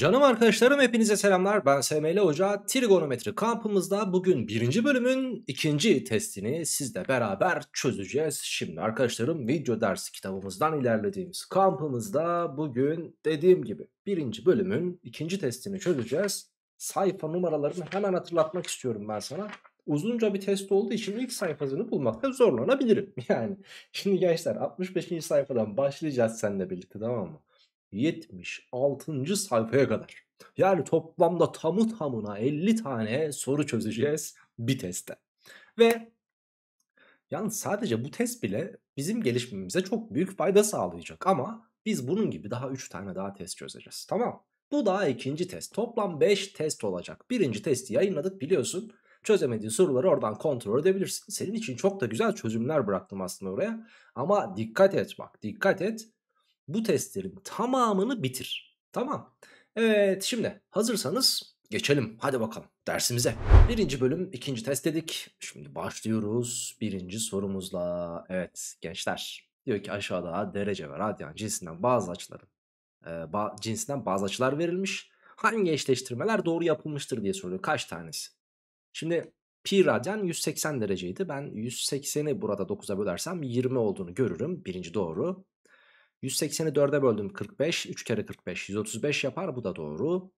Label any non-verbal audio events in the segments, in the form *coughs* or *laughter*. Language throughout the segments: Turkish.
Canım arkadaşlarım hepinize selamlar ben SML Hoca trigonometri kampımızda bugün birinci bölümün ikinci testini sizle beraber çözeceğiz. Şimdi arkadaşlarım video dersi kitabımızdan ilerlediğimiz kampımızda bugün dediğim gibi birinci bölümün ikinci testini çözeceğiz. Sayfa numaralarını hemen hatırlatmak istiyorum ben sana. Uzunca bir test olduğu için ilk sayfasını bulmakta zorlanabilirim. *laughs* Yani şimdi gençler 65. sayfadan başlayacağız seninle birlikte tamam mı? 76. sayfaya kadar. Yani toplamda tamı tamına 50 tane soru çözeceğiz bir testte. Ve yani sadece bu test bile bizim gelişmemize çok büyük fayda sağlayacak ama biz bunun gibi daha 3 tane daha test çözeceğiz. Tamam. Bu daha ikinci test. Toplam 5 test olacak. Birinci testi yayınladık biliyorsun. Çözemediğin soruları oradan kontrol edebilirsin. Senin için çok da güzel çözümler bıraktım aslında oraya. Ama dikkat et bak dikkat et bu testlerin tamamını bitir. Tamam. Evet şimdi hazırsanız geçelim. Hadi bakalım dersimize. Birinci bölüm ikinci test dedik. Şimdi başlıyoruz birinci sorumuzla. Evet gençler diyor ki aşağıda derece ve radyan cinsinden bazı açıların e, ba cinsinden bazı açılar verilmiş. Hangi eşleştirmeler doğru yapılmıştır diye soruyor. Kaç tanesi? Şimdi pi radyan 180 dereceydi. Ben 180'i burada 9'a bölersem 20 olduğunu görürüm. Birinci doğru. 180'i 4'e böldüm 45. 3 kere 45 135 yapar. Bu da doğru.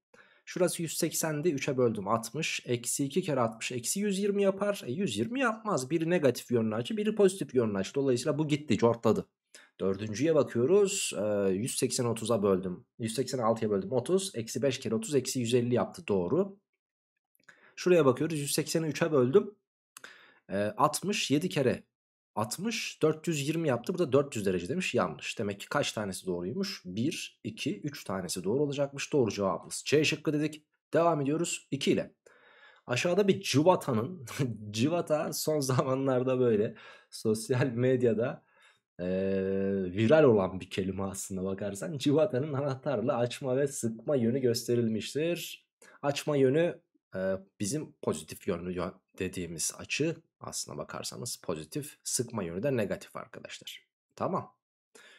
Şurası 180'di 3'e böldüm 60. Eksi 2 kere 60 eksi 120 yapar. E 120 yapmaz. Biri negatif yönlü açı biri pozitif yönlü açı. Dolayısıyla bu gitti cortladı. Dördüncüye bakıyoruz. E, 180'i 30'a böldüm. 180'i 6'ya böldüm 30. Eksi 5 kere 30 eksi 150 yaptı doğru. Şuraya bakıyoruz 180'i 3'e böldüm. E, 60 7 kere 60 420 yaptı. Bu da 400 derece demiş. Yanlış. Demek ki kaç tanesi doğruymuş? 1, 2, 3 tanesi doğru olacakmış. Doğru cevabımız C şıkkı dedik. Devam ediyoruz 2 ile. Aşağıda bir cıvatanın, *laughs* cıvata son zamanlarda böyle sosyal medyada e, viral olan bir kelime aslında bakarsan. Cıvatanın anahtarla açma ve sıkma yönü gösterilmiştir. Açma yönü e, bizim pozitif yönü dediğimiz açı aslına bakarsanız pozitif, sıkma yönü de negatif arkadaşlar. Tamam.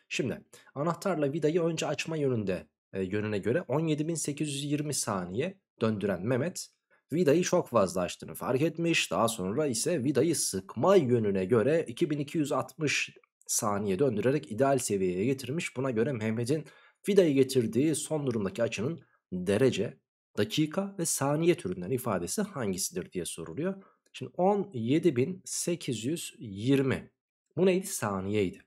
Şimdi anahtarla vidayı önce açma yönünde e, yönüne göre 17.820 saniye döndüren Mehmet vidayı çok fazla açtığını fark etmiş. Daha sonra ise vidayı sıkma yönüne göre 2260 saniye döndürerek ideal seviyeye getirmiş. Buna göre Mehmet'in vidayı getirdiği son durumdaki açının derece, dakika ve saniye türünden ifadesi hangisidir diye soruluyor. Şimdi 17820. Bu neydi? Saniyeydi.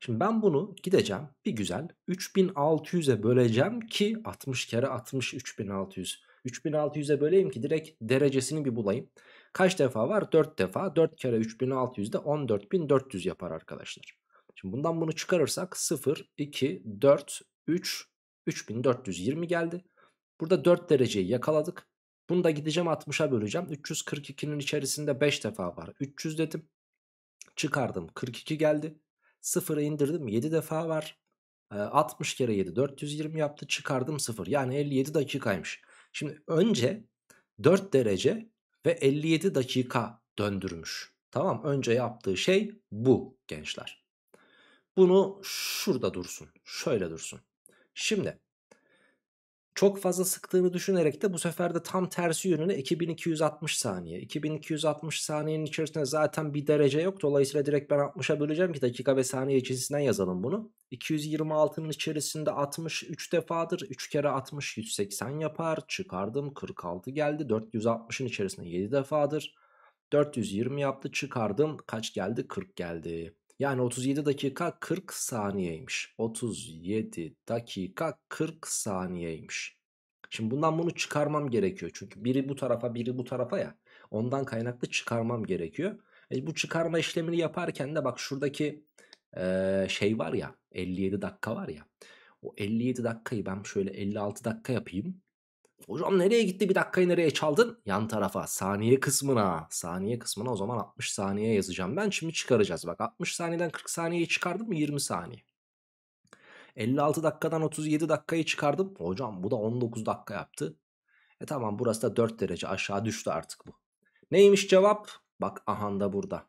Şimdi ben bunu gideceğim bir güzel 3600'e böleceğim ki 60 kere 60 3600. 3600'e böleyim ki direkt derecesini bir bulayım. Kaç defa var? 4 defa. 4 kere 3.600 de 14400 yapar arkadaşlar. Şimdi bundan bunu çıkarırsak 0, 2, 4, 3, 3420 geldi. Burada 4 dereceyi yakaladık. Bunu da gideceğim 60'a böleceğim. 342'nin içerisinde 5 defa var. 300 dedim. Çıkardım 42 geldi. 0'ı indirdim 7 defa var. 60 ee, kere 7 420 yaptı çıkardım 0 yani 57 dakikaymış. Şimdi önce 4 derece ve 57 dakika döndürmüş. Tamam önce yaptığı şey bu gençler. Bunu şurada dursun şöyle dursun. Şimdi çok fazla sıktığını düşünerek de bu sefer de tam tersi yönüne 2260 saniye. 2260 saniyenin içerisinde zaten bir derece yok. Dolayısıyla direkt ben 60'a böleceğim ki dakika ve saniye cinsinden yazalım bunu. 226'nın içerisinde 60 3 defadır. 3 kere 60 180 yapar. Çıkardım 46 geldi. 460'ın içerisinde 7 defadır. 420 yaptı çıkardım. Kaç geldi? 40 geldi. Yani 37 dakika 40 saniyeymiş. 37 dakika 40 saniyeymiş. Şimdi bundan bunu çıkarmam gerekiyor. Çünkü biri bu tarafa biri bu tarafa ya. Ondan kaynaklı çıkarmam gerekiyor. E bu çıkarma işlemini yaparken de bak şuradaki e, şey var ya 57 dakika var ya. O 57 dakikayı ben şöyle 56 dakika yapayım. Hocam nereye gitti bir dakikayı nereye çaldın? Yan tarafa saniye kısmına. Saniye kısmına o zaman 60 saniye yazacağım. Ben şimdi çıkaracağız. Bak 60 saniyeden 40 saniyeyi çıkardım mı 20 saniye. 56 dakikadan 37 dakikayı çıkardım. Hocam bu da 19 dakika yaptı. E tamam burası da 4 derece aşağı düştü artık bu. Neymiş cevap? Bak ahanda burada.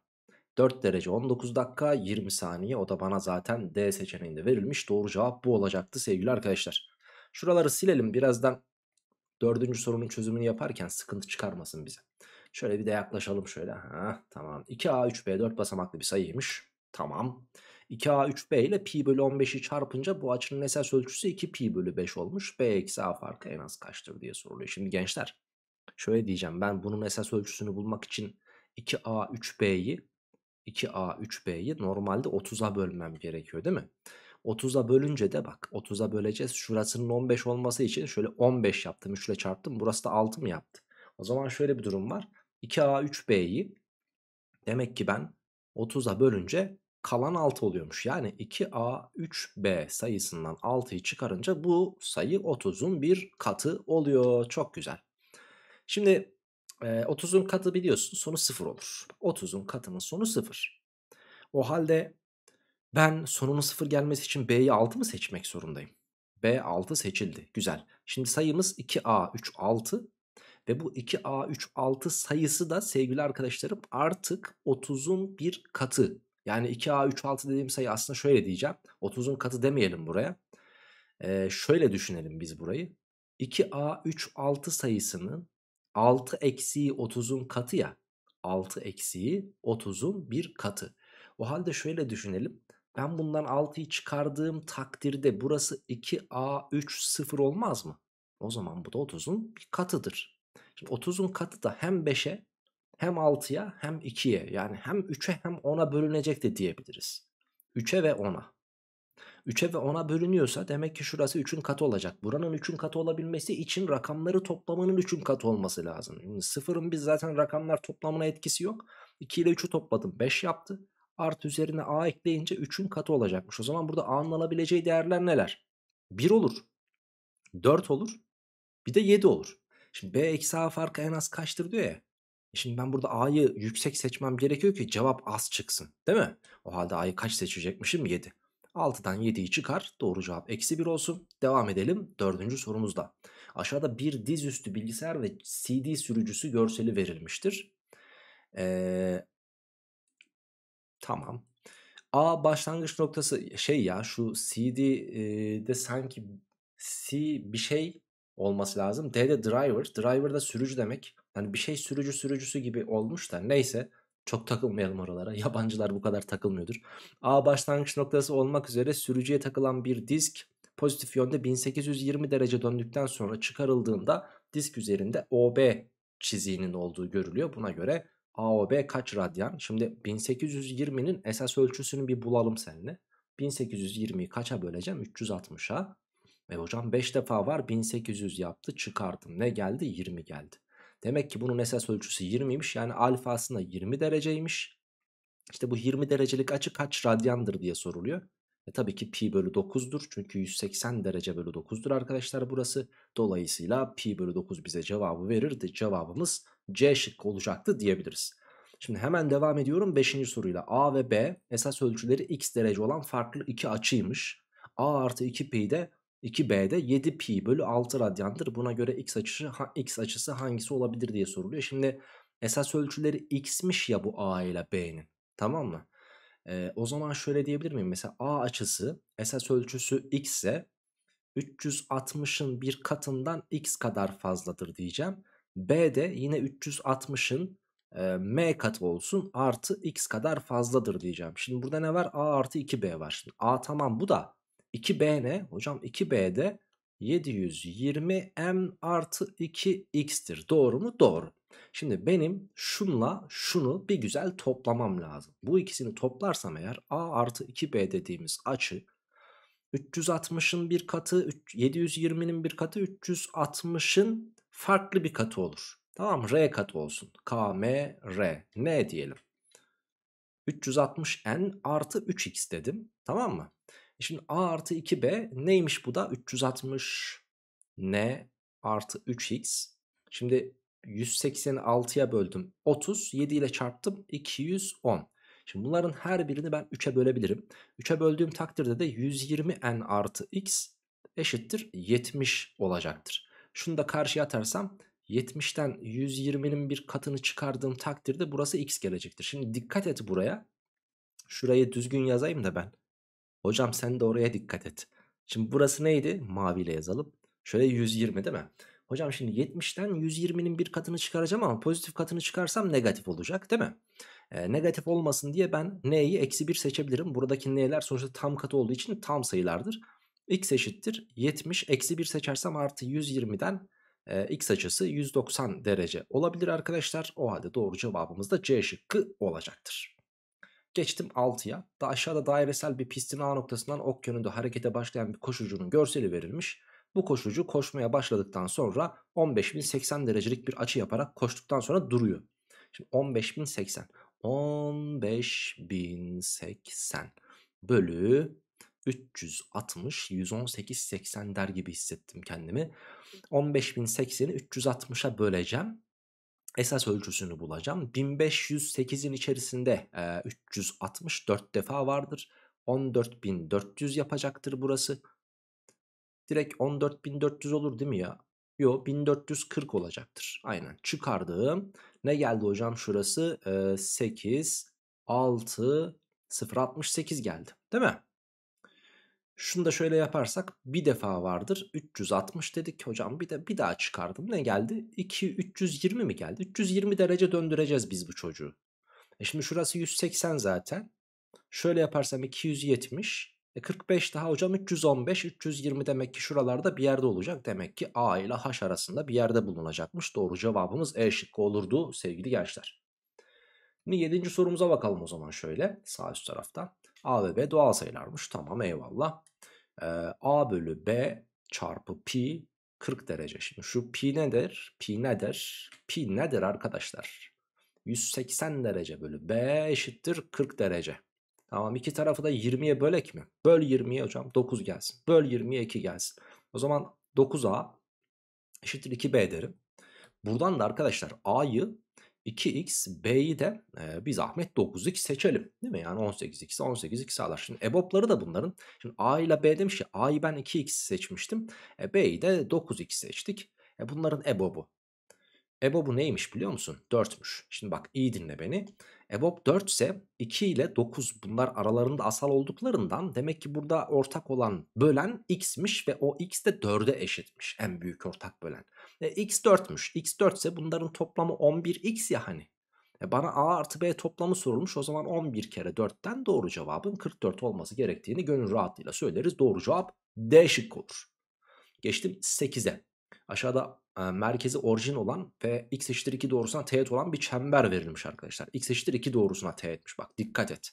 4 derece 19 dakika 20 saniye o da bana zaten D seçeneğinde verilmiş. Doğru cevap bu olacaktı sevgili arkadaşlar. Şuraları silelim birazdan Dördüncü sorunun çözümünü yaparken sıkıntı çıkarmasın bize. Şöyle bir de yaklaşalım şöyle. Ha, tamam. 2A3B 4 basamaklı bir sayıymış. Tamam. 2A3B ile pi bölü 15'i çarpınca bu açının esas ölçüsü 2 pi bölü 5 olmuş. B eksi A farkı en az kaçtır diye soruluyor. Şimdi gençler şöyle diyeceğim. Ben bunun esas ölçüsünü bulmak için 2A3B'yi 2A3B'yi normalde 30'a bölmem gerekiyor değil mi? 30'a bölünce de bak 30'a böleceğiz. Şurasının 15 olması için şöyle 15 yaptım. 3 ile çarptım. Burası da 6 mı yaptı? O zaman şöyle bir durum var. 2A 3B'yi demek ki ben 30'a bölünce kalan 6 oluyormuş. Yani 2A 3B sayısından 6'yı çıkarınca bu sayı 30'un bir katı oluyor. Çok güzel. Şimdi 30'un e, katı biliyorsun sonu 0 olur. 30'un katının sonu 0. O halde ben sonunun 0 gelmesi için B'yi 6 mı seçmek zorundayım? B 6 seçildi. Güzel. Şimdi sayımız 2A 3 6 ve bu 2A 3 6 sayısı da sevgili arkadaşlarım artık 30'un bir katı. Yani 2A 3 6 dediğim sayı aslında şöyle diyeceğim. 30'un katı demeyelim buraya. Ee, şöyle düşünelim biz burayı. 2A 3 6 sayısının 6 eksiği 30'un katı ya. 6 eksiği 30'un bir katı. O halde şöyle düşünelim. Ben bundan 6'yı çıkardığım takdirde burası 2A3 0 olmaz mı? O zaman bu da 30'un bir katıdır. Şimdi 30'un katı da hem 5'e hem 6'ya hem 2'ye yani hem 3'e hem 10'a bölünecek de diyebiliriz. 3'e ve 10'a. 3'e ve 10'a bölünüyorsa demek ki şurası 3'ün katı olacak. Buranın 3'ün katı olabilmesi için rakamları toplamının 3'ün katı olması lazım. Şimdi 0'ın biz zaten rakamlar toplamına etkisi yok. 2 ile 3'ü topladım 5 yaptı. Artı üzerine a ekleyince 3'ün katı olacakmış. O zaman burada a'nın alabileceği değerler neler? 1 olur. 4 olur. Bir de 7 olur. Şimdi b eksi a farkı en az kaçtır diyor ya. E şimdi ben burada a'yı yüksek seçmem gerekiyor ki cevap az çıksın. Değil mi? O halde a'yı kaç seçecekmişim? 7. 6'dan 7'yi çıkar. Doğru cevap eksi 1 olsun. Devam edelim dördüncü sorumuzda. Aşağıda bir dizüstü bilgisayar ve CD sürücüsü görseli verilmiştir. Ee, Tamam. A başlangıç noktası şey ya şu CD de sanki C bir şey olması lazım. D de driver. Driver da sürücü demek. Yani bir şey sürücü sürücüsü gibi olmuş da neyse çok takılmayalım oralara. *laughs* Yabancılar bu kadar takılmıyordur. A başlangıç noktası olmak üzere sürücüye takılan bir disk pozitif yönde 1820 derece döndükten sonra çıkarıldığında disk üzerinde OB çiziğinin olduğu görülüyor. Buna göre AOB kaç radyan? Şimdi 1820'nin esas ölçüsünü bir bulalım seninle. 1820'yi kaça böleceğim? 360'a. E hocam 5 defa var 1800 yaptı çıkardım. Ne geldi? 20 geldi. Demek ki bunun esas ölçüsü 20'ymiş. Yani alfasında 20 dereceymiş. İşte bu 20 derecelik açı kaç radyandır diye soruluyor. E tabii ki pi bölü 9'dur. Çünkü 180 derece bölü 9'dur arkadaşlar burası. Dolayısıyla pi bölü 9 bize cevabı verirdi. Cevabımız C şıkkı olacaktı diyebiliriz. Şimdi hemen devam ediyorum 5. soruyla. A ve B esas ölçüleri x derece olan farklı iki açıymış. A artı 2pi 2b'de 7pi bölü 6 radyandır. Buna göre x açısı, ha, x açısı hangisi olabilir diye soruluyor. Şimdi esas ölçüleri x'miş ya bu a ile b'nin. Tamam mı? Ee, o zaman şöyle diyebilir miyim? Mesela a açısı esas ölçüsü x ise 360'ın bir katından x kadar fazladır diyeceğim. B de yine 360'ın e, m katı olsun artı x kadar fazladır diyeceğim. Şimdi burada ne var? A artı 2B var. Şimdi A tamam bu da 2B ne? Hocam 2B de 720m artı 2x'tir. Doğru mu? Doğru. Şimdi benim şunla şunu bir güzel toplamam lazım. Bu ikisini toplarsam eğer a artı 2b dediğimiz açı 360'ın bir katı 720'nin bir katı 360'ın farklı bir katı olur. Tamam R katı olsun. K, M, R. N diyelim. 360N artı 3X dedim. Tamam mı? E şimdi A artı 2B neymiş bu da? 360N artı 3X. Şimdi 186'ya böldüm. 30. 7 ile çarptım. 210. Şimdi bunların her birini ben 3'e bölebilirim. 3'e böldüğüm takdirde de 120n artı x eşittir 70 olacaktır. Şunu da karşıya atarsam 70'ten 120'nin bir katını çıkardığım takdirde burası x gelecektir. Şimdi dikkat et buraya. Şurayı düzgün yazayım da ben. Hocam sen de oraya dikkat et. Şimdi burası neydi? Maviyle yazalım. Şöyle 120 değil mi? Hocam şimdi 70'ten 120'nin bir katını çıkaracağım ama pozitif katını çıkarsam negatif olacak değil mi? E, negatif olmasın diye ben n'yi eksi 1 seçebilirim. Buradaki n'ler sonuçta tam katı olduğu için tam sayılardır x eşittir 70 eksi 1 seçersem artı 120'den e, x açısı 190 derece olabilir arkadaşlar. O halde doğru cevabımız da C şıkkı olacaktır. Geçtim 6'ya. Da aşağıda dairesel bir pistin A noktasından ok yönünde harekete başlayan bir koşucunun görseli verilmiş. Bu koşucu koşmaya başladıktan sonra 15.080 derecelik bir açı yaparak koştuktan sonra duruyor. Şimdi 15.080 15.080 bölü 360, 118, 80 der gibi hissettim kendimi. 15.080'i 360'a böleceğim. Esas ölçüsünü bulacağım. 1508'in içerisinde e, 364 defa vardır. 14.400 yapacaktır burası. Direkt 14.400 olur değil mi ya? Yo 1440 olacaktır. Aynen çıkardığım ne geldi hocam şurası? E, 8, 6, 068 geldi değil mi? Şunu da şöyle yaparsak bir defa vardır. 360 dedik hocam bir de bir daha çıkardım. Ne geldi? 2 320 mi geldi? 320 derece döndüreceğiz biz bu çocuğu. E şimdi şurası 180 zaten. Şöyle yaparsam 270. E 45 daha hocam 315 320 demek ki şuralarda bir yerde olacak. Demek ki A ile H arasında bir yerde bulunacakmış. Doğru cevabımız E şıkkı olurdu sevgili gençler. Şimdi 7. sorumuza bakalım o zaman şöyle sağ üst tarafta. A ve B doğal sayılarmış. Tamam eyvallah. Ee, A bölü B çarpı pi 40 derece. Şimdi şu pi nedir? Pi nedir? Pi nedir arkadaşlar? 180 derece bölü B eşittir 40 derece. Tamam iki tarafı da 20'ye bölek mi? Böl 20'ye hocam 9 gelsin. Böl 20'ye 2 gelsin. O zaman 9A eşittir 2B derim. Buradan da arkadaşlar A'yı 2x b'yi de e, bir zahmet 9x seçelim. Değil mi? Yani 18x 18x sağlar. Şimdi EBOB'ları da bunların. Şimdi a ile b demiş ki, a'yı ben 2x seçmiştim. E, b'yi de 9x seçtik. E, bunların EBOB'u. EBOB'u neymiş biliyor musun? 4'müş. Şimdi bak iyi dinle beni. EBOB 4 ise 2 ile 9 bunlar aralarında asal olduklarından demek ki burada ortak olan bölen x'miş ve o x de 4'e eşitmiş. En büyük ortak bölen. E, x4'müş. x4 ise bunların toplamı 11x ya hani. E, bana a artı b toplamı sorulmuş. O zaman 11 kere 4'ten doğru cevabın 44 olması gerektiğini gönül rahatlığıyla söyleriz. Doğru cevap D şık olur. Geçtim 8'e. Aşağıda e, merkezi orijin olan ve x eşittir 2 doğrusuna teğet olan bir çember verilmiş arkadaşlar. x eşittir 2 doğrusuna teğetmiş. Bak dikkat et.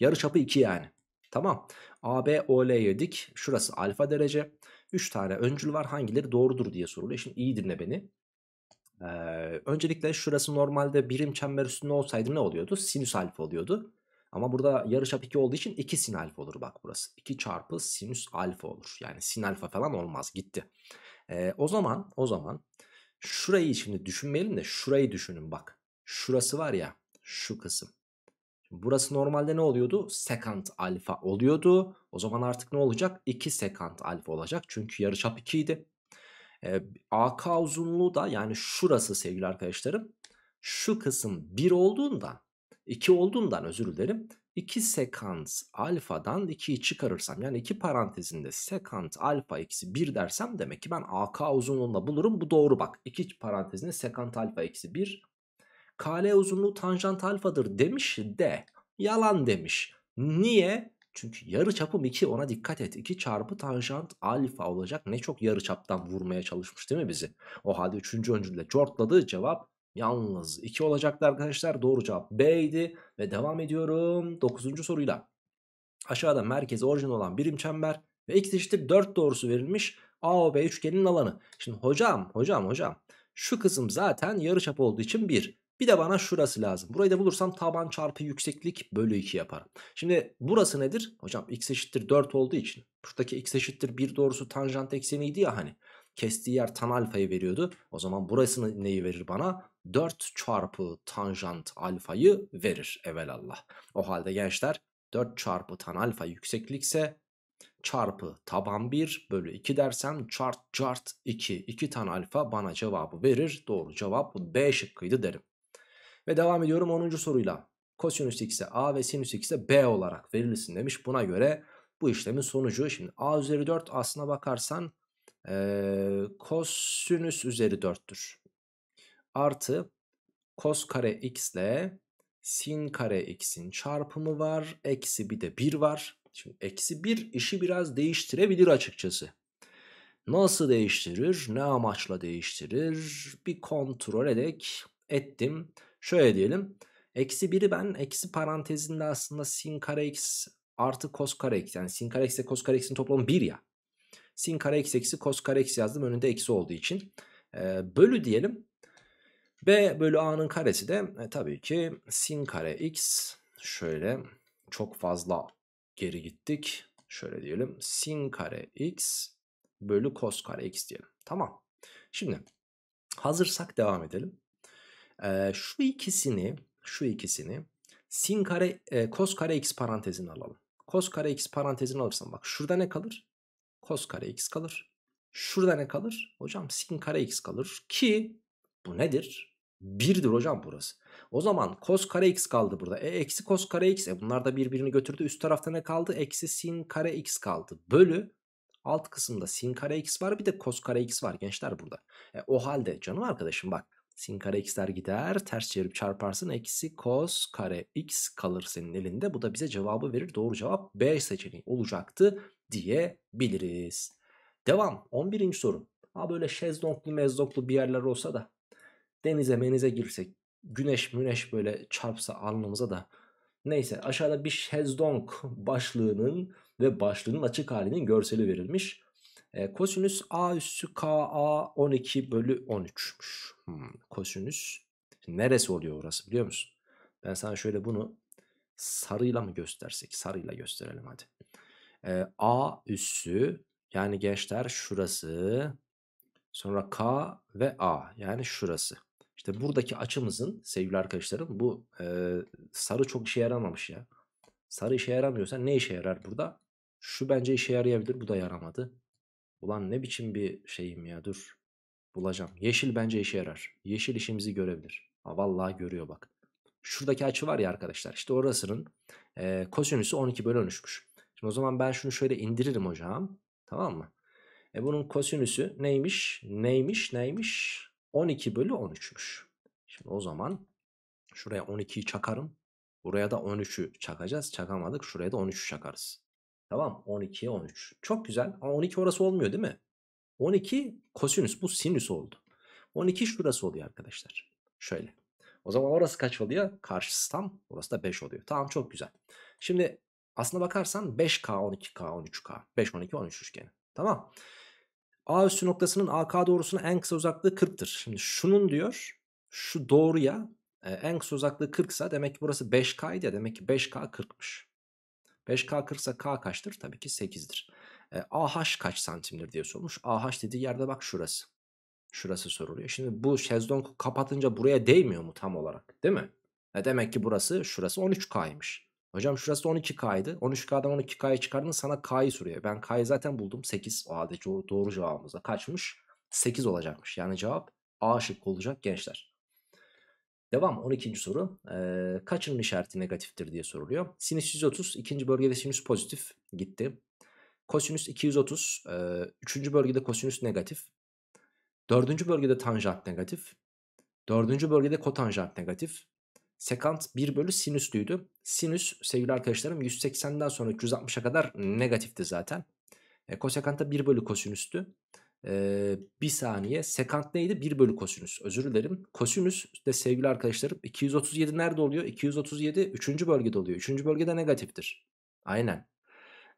Yarı çapı 2 yani. Tamam. AB OL yedik. Şurası alfa derece. 3 tane öncül var hangileri doğrudur diye soruluyor. Şimdi iyi dinle beni. Ee, öncelikle şurası normalde birim çember üstünde olsaydı ne oluyordu? Sinüs alfa oluyordu. Ama burada yarıçap 2 olduğu için 2 sin alfa olur bak burası. 2 çarpı sinüs alfa olur. Yani sin alfa falan olmaz gitti. Ee, o zaman o zaman şurayı şimdi düşünmeyelim de şurayı düşünün bak. Şurası var ya şu kısım. Burası normalde ne oluyordu? Sekant alfa oluyordu. O zaman artık ne olacak? 2 sekant alfa olacak. Çünkü yarıçap 2 idi. E, ee, AK uzunluğu da yani şurası sevgili arkadaşlarım. Şu kısım 1 olduğundan 2 olduğundan özür dilerim. 2 sekans alfadan 2'yi çıkarırsam yani 2 parantezinde sekant alfa eksi 1 dersem demek ki ben AK uzunluğunda bulurum. Bu doğru bak. 2 parantezinde sekant alfa eksi 1 Kale uzunluğu tanjant alfadır demiş de yalan demiş. Niye? Çünkü yarı çapım 2 ona dikkat et. 2 çarpı tanjant alfa olacak. Ne çok yarı çaptan vurmaya çalışmış değil mi bizi? O halde 3. öncülde çortladığı cevap yalnız 2 olacaktı arkadaşlar. Doğru cevap B idi. Ve devam ediyorum 9. soruyla. Aşağıda merkezi orijin olan birim çember ve x eşittir 4 doğrusu verilmiş AOB üçgenin alanı. Şimdi hocam hocam hocam şu kısım zaten yarıçap olduğu için 1. Bir de bana şurası lazım. Burayı da bulursam taban çarpı yükseklik bölü 2 yaparım. Şimdi burası nedir? Hocam x eşittir 4 olduğu için. buradaki x eşittir 1 doğrusu tanjant ekseniydi ya hani. Kestiği yer tan alfayı veriyordu. O zaman burası neyi verir bana? 4 çarpı tanjant alfayı verir evelallah. O halde gençler 4 çarpı tan alfa yükseklikse çarpı taban 1 bölü 2 dersem çart çart 2. 2 tan alfa bana cevabı verir. Doğru cevap B şıkkıydı derim. Ve devam ediyorum 10. soruyla. Kosinüs x'e a ve sinüs x'e b olarak verilsin demiş. Buna göre bu işlemin sonucu şimdi a üzeri 4 aslına bakarsan e, kosinüs üzeri 4'tür. Artı kos kare x ile sin kare x'in çarpımı var. Eksi bir de 1 var. Şimdi eksi 1 işi biraz değiştirebilir açıkçası. Nasıl değiştirir? Ne amaçla değiştirir? Bir kontrol edek ettim. Şöyle diyelim. Eksi 1'i ben eksi parantezinde aslında sin kare x artı cos kare x. Yani sin kare x ile cos kare x'in toplamı 1 ya. Sin kare x eksi cos kare x yazdım önünde eksi olduğu için. Ee, bölü diyelim. B bölü a'nın karesi de e, tabii ki sin kare x şöyle çok fazla geri gittik. Şöyle diyelim sin kare x bölü cos kare x diyelim. Tamam. Şimdi hazırsak devam edelim şu ikisini şu ikisini sin kare e, cos kare x parantezine alalım. kos kare x parantezine alırsam bak şurada ne kalır? Kos kare x kalır. Şurada ne kalır? Hocam sin kare x kalır ki bu nedir? 1'dir hocam burası. O zaman kos kare x kaldı burada. E eksi kos kare x. E bunlar da birbirini götürdü. Üst tarafta ne kaldı? Eksi sin kare x kaldı. Bölü alt kısımda sin kare x var bir de kos kare x var gençler burada. E, o halde canım arkadaşım bak Sin kare x'ler gider. Ters çevirip çarparsın. Eksi cos kare x kalır senin elinde. Bu da bize cevabı verir. Doğru cevap B seçeneği olacaktı diyebiliriz. Devam. 11. soru. Ha böyle şezlonglu mezlonglu bir yerler olsa da denize menize girsek güneş müneş böyle çarpsa alnımıza da neyse aşağıda bir şezlong başlığının ve başlığının açık halinin görseli verilmiş. E, kosinüs a üssü k a 12 bölü 13'müş. Hmm, kosinüs neresi oluyor orası biliyor musun? Ben sana şöyle bunu sarıyla mı göstersek? Sarıyla gösterelim hadi. E, a üssü yani gençler şurası sonra k ve a yani şurası. İşte buradaki açımızın sevgili arkadaşlarım bu e, sarı çok işe yaramamış ya. Sarı işe yaramıyorsa ne işe yarar burada? Şu bence işe yarayabilir bu da yaramadı. Ulan ne biçim bir şeyim ya dur. Bulacağım. Yeşil bence işe yarar. Yeşil işimizi görebilir. Ha, vallahi görüyor bak. Şuradaki açı var ya arkadaşlar. İşte orasının e, kosinüsü 12 bölü 13'müş. Şimdi o zaman ben şunu şöyle indiririm hocam. Tamam mı? E bunun kosinüsü neymiş? Neymiş? Neymiş? 12 bölü 13'müş. Şimdi o zaman şuraya 12'yi çakarım. Buraya da 13'ü çakacağız. Çakamadık. Şuraya da 13'ü çakarız. Tamam 12, 13. Çok güzel. Ama 12 orası olmuyor değil mi? 12 kosinüs bu sinüs oldu. 12 şurası oluyor arkadaşlar. Şöyle. O zaman orası kaç oluyor? Karşısı tam. Orası da 5 oluyor. Tamam çok güzel. Şimdi aslına bakarsan 5K, 12K, 13K. 5, 12, 13 üçgeni. Tamam. A üstü noktasının AK doğrusuna en kısa uzaklığı 40'tır. Şimdi şunun diyor şu doğruya e, en kısa uzaklığı 40 ise demek ki burası 5K idi ya demek ki 5K 40'mış. 5K 40 K kaçtır? Tabii ki 8'dir. E, AH kaç santimdir diye sormuş. AH dediği yerde bak şurası. Şurası soruluyor. Şimdi bu şezlong kapatınca buraya değmiyor mu tam olarak? Değil mi? E demek ki burası şurası 13K'ymış. Hocam şurası 12K'ydı. 13K'dan 12K'ya çıkardın sana K'yı soruyor. Ben K'yı zaten buldum. 8. O halde doğru cevabımıza kaçmış? 8 olacakmış. Yani cevap A şıkkı olacak gençler. Devam 12. soru. Ee, kaçının işareti negatiftir diye soruluyor. Sinüs 130 ikinci bölgede sinüs pozitif gitti. Kosinüs 230 e, üçüncü bölgede kosinüs negatif. Dördüncü bölgede tanjant negatif. Dördüncü bölgede kotanjant negatif. Sekant 1 bölü sinüslüydü. Sinüs sevgili arkadaşlarım 180'den sonra 360'a kadar negatifti zaten. E, kosekanta 1 bölü kosinüstü. Ee, bir saniye. Sekant neydi? 1 bölü kosinüs. Özür dilerim. Kosinüs de sevgili arkadaşlarım 237 nerede oluyor? 237 3. bölgede oluyor. 3. bölgede negatiftir. Aynen.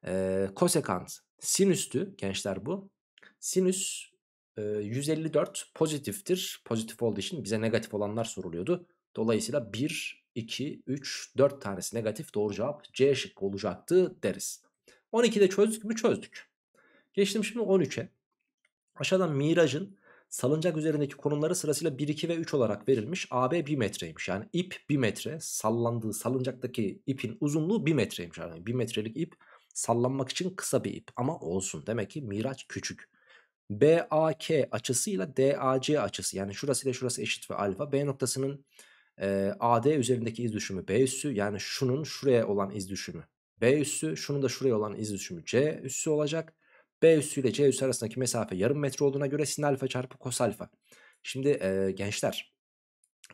Ee, kosekant. Sinüstü gençler bu. Sinüs e, 154 pozitiftir. Pozitif olduğu için bize negatif olanlar soruluyordu. Dolayısıyla 1, 2, 3, 4 tanesi negatif. Doğru cevap C şıkkı olacaktı deriz. 12'de çözdük mü? Çözdük. Geçtim şimdi 13'e. Aşağıdan mirajın salıncak üzerindeki konumları sırasıyla 1, 2 ve 3 olarak verilmiş. AB 1 metreymiş. Yani ip 1 metre. Sallandığı salıncaktaki ipin uzunluğu 1 metreymiş. Yani 1 metrelik ip sallanmak için kısa bir ip. Ama olsun. Demek ki miraç küçük. BAK açısıyla DAC açısı yani şurası ile şurası eşit ve alfa. B noktasının e, AD üzerindeki iz düşümü B üssü yani şunun şuraya olan iz düşümü B üssü şunun da şuraya olan iz düşümü C üssü olacak. B üssü ile C üssü arasındaki mesafe yarım metre olduğuna göre sin alfa çarpı kos alfa. Şimdi e, gençler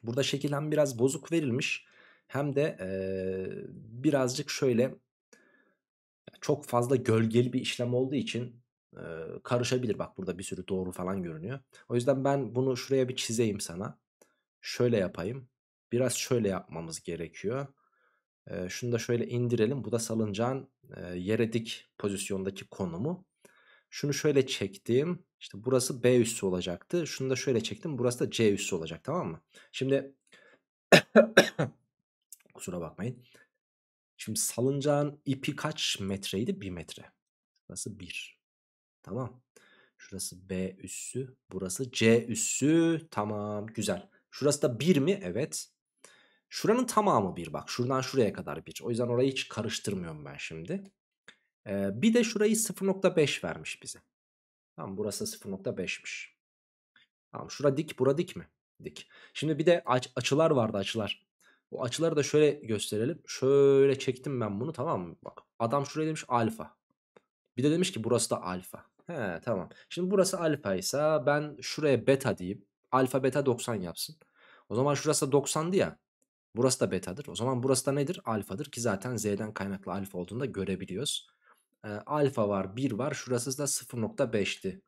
burada şekil hem biraz bozuk verilmiş hem de e, birazcık şöyle çok fazla gölgeli bir işlem olduğu için e, karışabilir. Bak burada bir sürü doğru falan görünüyor. O yüzden ben bunu şuraya bir çizeyim sana. Şöyle yapayım. Biraz şöyle yapmamız gerekiyor. E, şunu da şöyle indirelim. Bu da salıncağın e, yere dik pozisyondaki konumu. Şunu şöyle çektim. İşte burası B üssü olacaktı. Şunu da şöyle çektim. Burası da C üssü olacak tamam mı? Şimdi *coughs* kusura bakmayın. Şimdi salıncağın ipi kaç metreydi? 1 metre. Burası 1. Tamam. Şurası B üssü. Burası C üssü. Tamam güzel. Şurası da 1 mi? Evet. Şuranın tamamı 1 bak. Şuradan şuraya kadar 1. O yüzden orayı hiç karıştırmıyorum ben şimdi. Ee, bir de şurayı 0.5 vermiş bize. Tamam burası 0.5'miş. Tamam şura dik bura dik mi? Dik. Şimdi bir de aç, açılar vardı açılar. Bu açıları da şöyle gösterelim. Şöyle çektim ben bunu tamam mı? Bak adam şuraya demiş alfa. Bir de demiş ki burası da alfa. He tamam. Şimdi burası alfa ise ben şuraya beta diyeyim. Alfa beta 90 yapsın. O zaman şurası 90'dı ya. Burası da betadır. O zaman burası da nedir? Alfadır ki zaten z'den kaynaklı alfa olduğunu da görebiliyoruz e, alfa var 1 var. Şurası da 0.5'ti.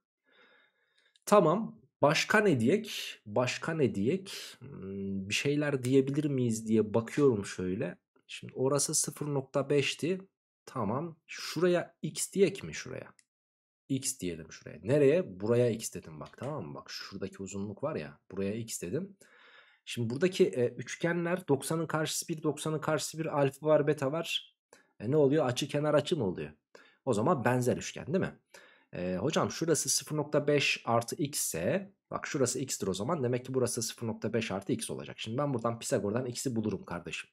Tamam. Başka ne diyek? Başka ne diyek? Hmm, bir şeyler diyebilir miyiz diye bakıyorum şöyle. Şimdi orası 0.5'ti. Tamam. Şuraya x diyek mi şuraya? x diyelim şuraya. Nereye? Buraya x dedim bak tamam mı? Bak şuradaki uzunluk var ya. Buraya x dedim. Şimdi buradaki e, üçgenler 90'ın karşısı 1, 90'ın karşısı 1, alfa var, beta var. E ne oluyor? Açı kenar açı mı oluyor? O zaman benzer üçgen değil mi? E, hocam şurası 0.5 artı x ise bak şurası x'tir o zaman. Demek ki burası 0.5 artı x olacak. Şimdi ben buradan Pisagor'dan x'i bulurum kardeşim.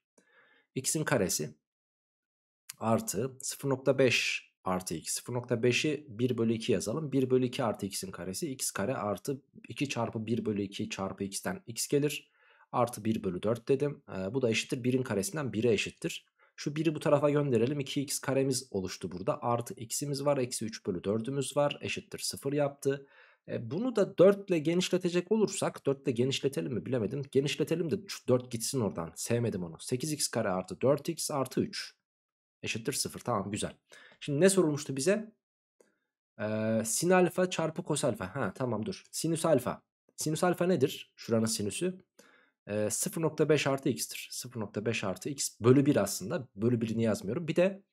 x'in karesi artı 0.5 artı x. 0.5'i 1 bölü 2 yazalım. 1 bölü 2 artı x'in karesi x kare artı 2 çarpı 1 bölü 2 çarpı x'ten x gelir. Artı 1 bölü 4 dedim. E, bu da eşittir 1'in karesinden 1'e eşittir. Şu 1'i bu tarafa gönderelim. 2x karemiz oluştu burada. Artı x'imiz var. Eksi 3 bölü 4'ümüz var. Eşittir 0 yaptı. E, bunu da 4 ile genişletecek olursak 4 ile genişletelim mi bilemedim. Genişletelim de şu 4 gitsin oradan. Sevmedim onu. 8x kare artı 4x artı 3. Eşittir 0. Tamam güzel. Şimdi ne sorulmuştu bize? Ee, sin alfa çarpı kos alfa. Ha tamam dur. Sinüs alfa. Sinüs alfa nedir? Şuranın sinüsü e, 0.5 artı x'tir. 0.5 artı x bölü 1 aslında. Bölü 1'ini yazmıyorum. Bir de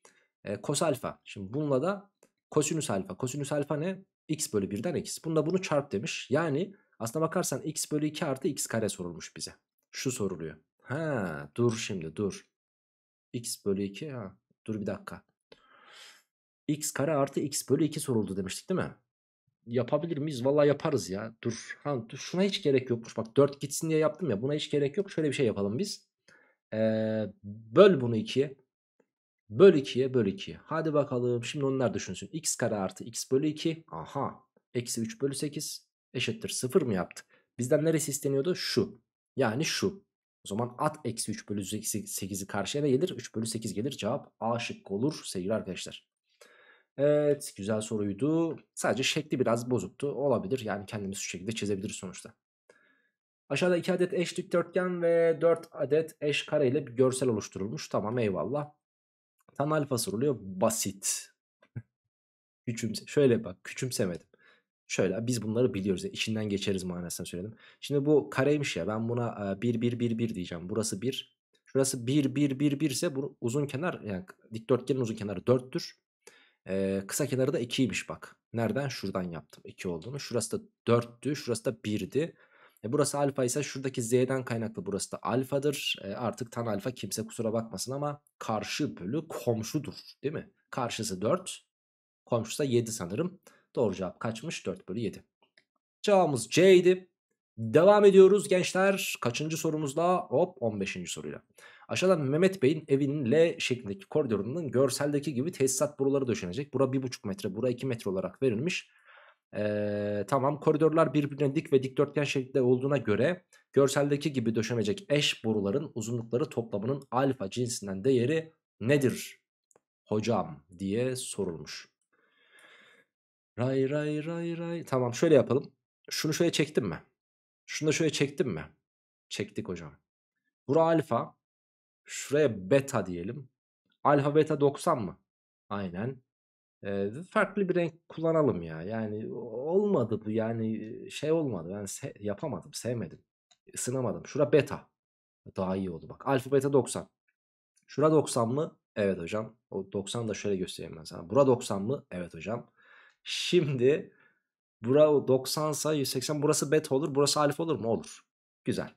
e, cos alfa. Şimdi bununla da kosinüs alfa. Kosinüs alfa ne? x bölü 1'den x. Bunda bunu çarp demiş. Yani aslına bakarsan x bölü 2 artı x kare sorulmuş bize. Şu soruluyor. Ha dur şimdi dur. x bölü 2 ha. Dur bir dakika. x kare artı x bölü 2 soruldu demiştik değil mi? yapabilir miyiz? Valla yaparız ya. Dur. Ha, dur. Şuna hiç gerek yokmuş. Bak 4 gitsin diye yaptım ya. Buna hiç gerek yok. Şöyle bir şey yapalım biz. Ee, böl bunu 2'ye. Böl 2'ye böl 2'ye. Hadi bakalım. Şimdi onlar düşünsün. X kare artı x bölü 2. Aha. Eksi 3 bölü 8 eşittir 0 mı yaptı? Bizden neresi isteniyordu? Şu. Yani şu. O zaman at eksi 3 bölü 8'i karşıya ne gelir? 3 bölü 8 gelir. Cevap A şıkkı olur sevgili arkadaşlar. Evet güzel soruydu. Sadece şekli biraz bozuktu. Olabilir yani kendimiz şu şekilde çizebiliriz sonuçta. Aşağıda 2 adet eş dikdörtgen ve 4 adet eş kare ile bir görsel oluşturulmuş. Tamam eyvallah. Tan alfa soruluyor. Basit. *laughs* Küçümse şöyle bak küçümsemedim. Şöyle biz bunları biliyoruz. Yani e, içinden geçeriz manasını söyledim. Şimdi bu kareymiş ya ben buna 1 1 1 1 diyeceğim. Burası 1. Şurası 1 1 1 1 ise bu uzun kenar yani dikdörtgenin uzun kenarı 4'tür. Ee, kısa kenarı da 2'ymiş bak. Nereden? Şuradan yaptım 2 olduğunu. Şurası da 4'tü. Şurası da 1'di. E burası alfa ise şuradaki z'den kaynaklı burası da alfadır. E artık tan alfa kimse kusura bakmasın ama karşı bölü komşudur değil mi? Karşısı 4. Komşusu da 7 sanırım. Doğru cevap kaçmış? 4 bölü 7. Cevabımız C idi. Devam ediyoruz gençler. Kaçıncı sorumuzla? Hop 15. soruyla. Aşağıdan Mehmet Bey'in evinin L şeklindeki koridorunun görseldeki gibi tesisat boruları döşenecek. Bura 1,5 metre, bura 2 metre olarak verilmiş. Ee, tamam koridorlar birbirine dik ve dikdörtgen şeklinde olduğuna göre görseldeki gibi döşenecek eş boruların uzunlukları toplamının alfa cinsinden değeri nedir hocam diye sorulmuş. Ray ray ray ray tamam şöyle yapalım. Şunu şöyle çektim mi? Şunu da şöyle çektim mi? Çektik hocam. Bura alfa Şuraya beta diyelim. Alfa beta 90 mı? Aynen. E, farklı bir renk kullanalım ya. Yani olmadı bu yani şey olmadı. Ben se yapamadım, sevmedim. Isınamadım. Şura beta. Daha iyi oldu bak. Alfa beta 90. Şura 90 mı? Evet hocam. O 90 da şöyle göstereyim ben sana. Bura 90 mı? Evet hocam. Şimdi bura 90 sa 180 burası beta olur. Burası alfa olur mu? Olur. Güzel.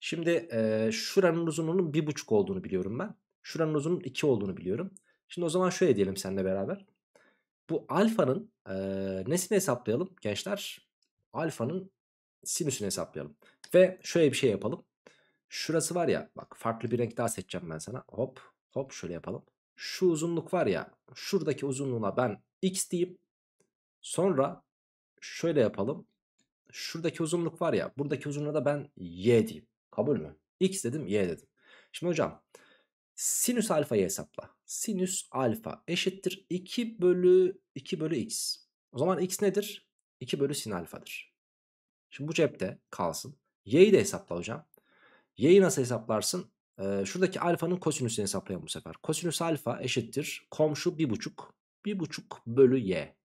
Şimdi e, şuranın uzunluğunun 1.5 olduğunu biliyorum ben. Şuranın uzunluğunun 2 olduğunu biliyorum. Şimdi o zaman şöyle diyelim seninle beraber. Bu alfanın e, nesini hesaplayalım gençler? Alfanın sinüsünü hesaplayalım. Ve şöyle bir şey yapalım. Şurası var ya bak farklı bir renk daha seçeceğim ben sana. Hop hop şöyle yapalım. Şu uzunluk var ya şuradaki uzunluğuna ben x diyeyim. Sonra şöyle yapalım. Şuradaki uzunluk var ya buradaki uzunluğa da ben y diyeyim. Kabul mü? X dedim Y dedim. Şimdi hocam sinüs alfayı hesapla. Sinüs alfa eşittir 2 bölü 2 bölü x. O zaman x nedir? 2 bölü sin alfadır. Şimdi bu cepte kalsın. Y'yi de hesapla hocam. Y'yi nasıl hesaplarsın? Ee, şuradaki alfanın kosinüsünü hesaplayalım bu sefer. Kosinüs alfa eşittir. Komşu buçuk 1,5. buçuk bölü y.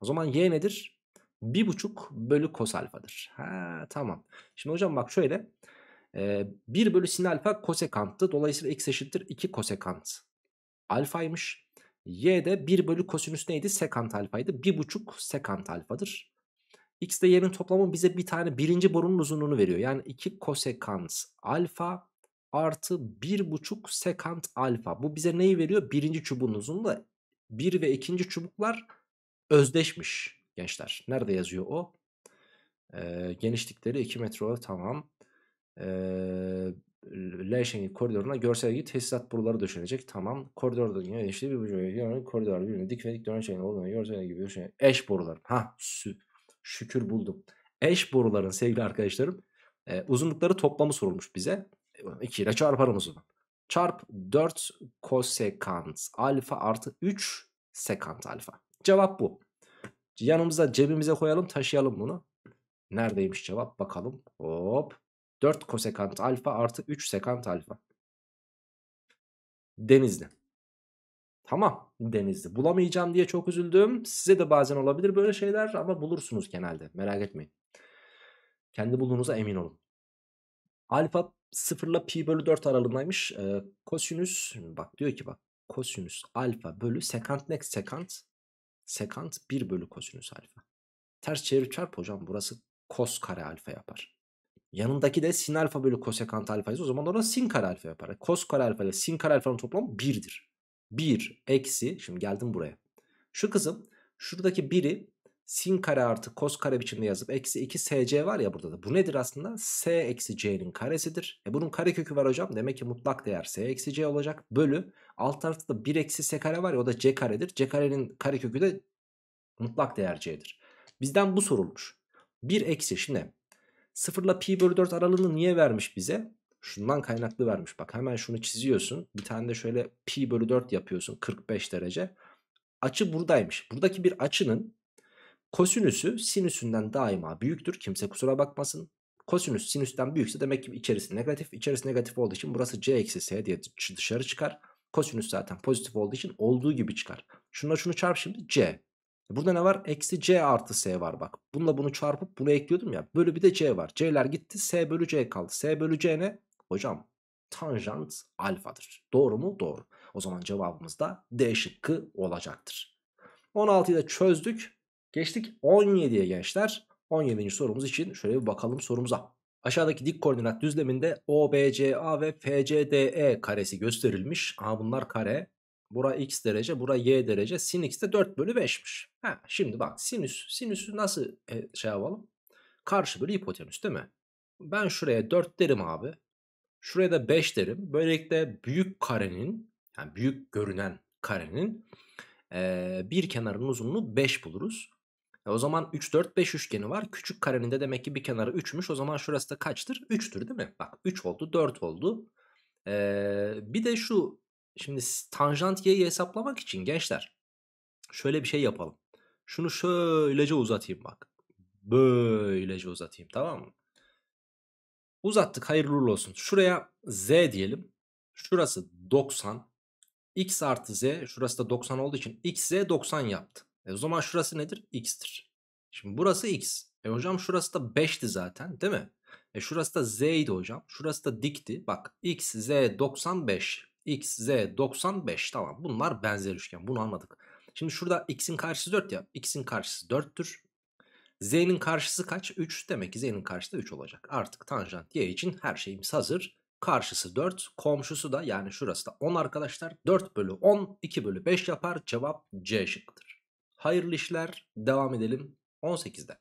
O zaman y nedir? buçuk bölü kos alfadır. Ha, tamam. Şimdi hocam bak şöyle. E, 1 bölü sin alfa kosekant'tı. Dolayısıyla x eşittir 2 kosekant alfaymış. Y de 1 bölü kosinüs neydi? Sekant alfaydı. 1,5 sekant alfadır. X de Y'nin toplamı bize bir tane birinci borunun uzunluğunu veriyor. Yani 2 kosekant alfa artı 1,5 sekant alfa. Bu bize neyi veriyor? Birinci çubuğun uzunluğu da 1 ve ikinci çubuklar özdeşmiş gençler. Nerede yazıyor o? Ee, genişlikleri 2 metre tamam. L Leşengi koridoruna görsel ilgi tesisat buraları döşenecek. Tamam. Koridorda yine işte bir bucaya koridor birbirine dik ve dik dönen şeyin olduğunu görsel gibi döşenecek. Eş borular. Ha şükür buldum. Eş boruların sevgili arkadaşlarım e, uzunlukları toplamı sorulmuş bize. 2 e, ile çarparım o zaman. Çarp 4 kosekans alfa artı 3 sekant alfa. Cevap bu. Yanımıza cebimize koyalım taşıyalım bunu. Neredeymiş cevap bakalım. Hop 4 kosekant alfa artı 3 sekant alfa. Denizli. Tamam Denizli. Bulamayacağım diye çok üzüldüm. Size de bazen olabilir böyle şeyler ama bulursunuz genelde. Merak etmeyin. Kendi bulduğunuza emin olun. Alfa 0 ile pi bölü 4 aralığındaymış. Ee, kosinüs bak diyor ki bak kosinüs alfa bölü sekant next sekant sekant 1 bölü kosinüs alfa. Ters çevir çarp hocam burası kos kare alfa yapar. Yanındaki de sin alfa bölü kosekant alfa ise o zaman ona sin kare alfa yapar. Kos kare alfa ile sin kare alfanın toplamı 1'dir. 1 eksi şimdi geldim buraya. Şu kızım şuradaki 1'i sin kare artı kos kare biçimde yazıp eksi 2 sc var ya burada da. Bu nedir aslında? s eksi c'nin karesidir. E bunun kare kökü var hocam. Demek ki mutlak değer s eksi c olacak. Bölü alt tarafta da 1 eksi s kare var ya o da c karedir. c karenin kare kökü de mutlak değer c'dir. Bizden bu sorulmuş. 1 eksi şimdi 0 ile pi bölü 4 aralığını niye vermiş bize? Şundan kaynaklı vermiş. Bak hemen şunu çiziyorsun. Bir tane de şöyle pi bölü 4 yapıyorsun 45 derece. Açı buradaymış. Buradaki bir açının kosinüsü sinüsünden daima büyüktür. Kimse kusura bakmasın. Kosinüs sinüsten büyükse demek ki içerisi negatif. İçerisi negatif olduğu için burası c eksi s diye dışarı çıkar. Kosinüs zaten pozitif olduğu için olduğu gibi çıkar. Şununla şunu çarp şimdi c. Burada ne var? Eksi c artı s var bak. Bununla bunu çarpıp bunu ekliyordum ya. Böyle bir de c var. c'ler gitti. s bölü c kaldı. s bölü c ne? Hocam tanjant alfadır. Doğru mu? Doğru. O zaman cevabımız da d şıkkı olacaktır. 16'yı da çözdük. Geçtik 17'ye gençler. 17. sorumuz için şöyle bir bakalım sorumuza. Aşağıdaki dik koordinat düzleminde OBCA ve FCDE karesi gösterilmiş. Ama bunlar kare. Bura x derece, bura y derece. Sin x de 4 bölü 5'miş. Ha, şimdi bak sinüs. Sinüsü nasıl e, şey yapalım? Karşı bölü hipotenüs değil mi? Ben şuraya 4 derim abi. Şuraya da 5 derim. Böylelikle büyük karenin, yani büyük görünen karenin e, bir kenarının uzunluğu 5 buluruz. E, o zaman 3, 4, 5 üçgeni var. Küçük karenin de demek ki bir kenarı 3'müş. O zaman şurası da kaçtır? 3'tür değil mi? Bak 3 oldu, 4 oldu. E, bir de şu Şimdi tanjant y'yi hesaplamak için gençler şöyle bir şey yapalım. Şunu şöylece uzatayım bak. Böylece uzatayım tamam mı? Uzattık hayırlı olsun. Şuraya z diyelim. Şurası 90. x artı z şurası da 90 olduğu için xz 90 yaptı. E o zaman şurası nedir? x'tir. Şimdi burası x. E hocam şurası da 5'ti zaten değil mi? E şurası da z idi hocam. Şurası da dikti. Bak xz z 95. X, Z, 95 tamam bunlar benzer üçgen bunu anladık. Şimdi şurada X'in karşısı 4 ya. X'in karşısı 4'tür. Z'nin karşısı kaç? 3. Demek ki Z'nin karşısı da 3 olacak. Artık tanjant Y için her şeyimiz hazır. Karşısı 4. Komşusu da yani şurası da 10 arkadaşlar. 4 bölü 10, 2 bölü 5 yapar. Cevap C şıktır Hayırlı işler. Devam edelim. 18'de.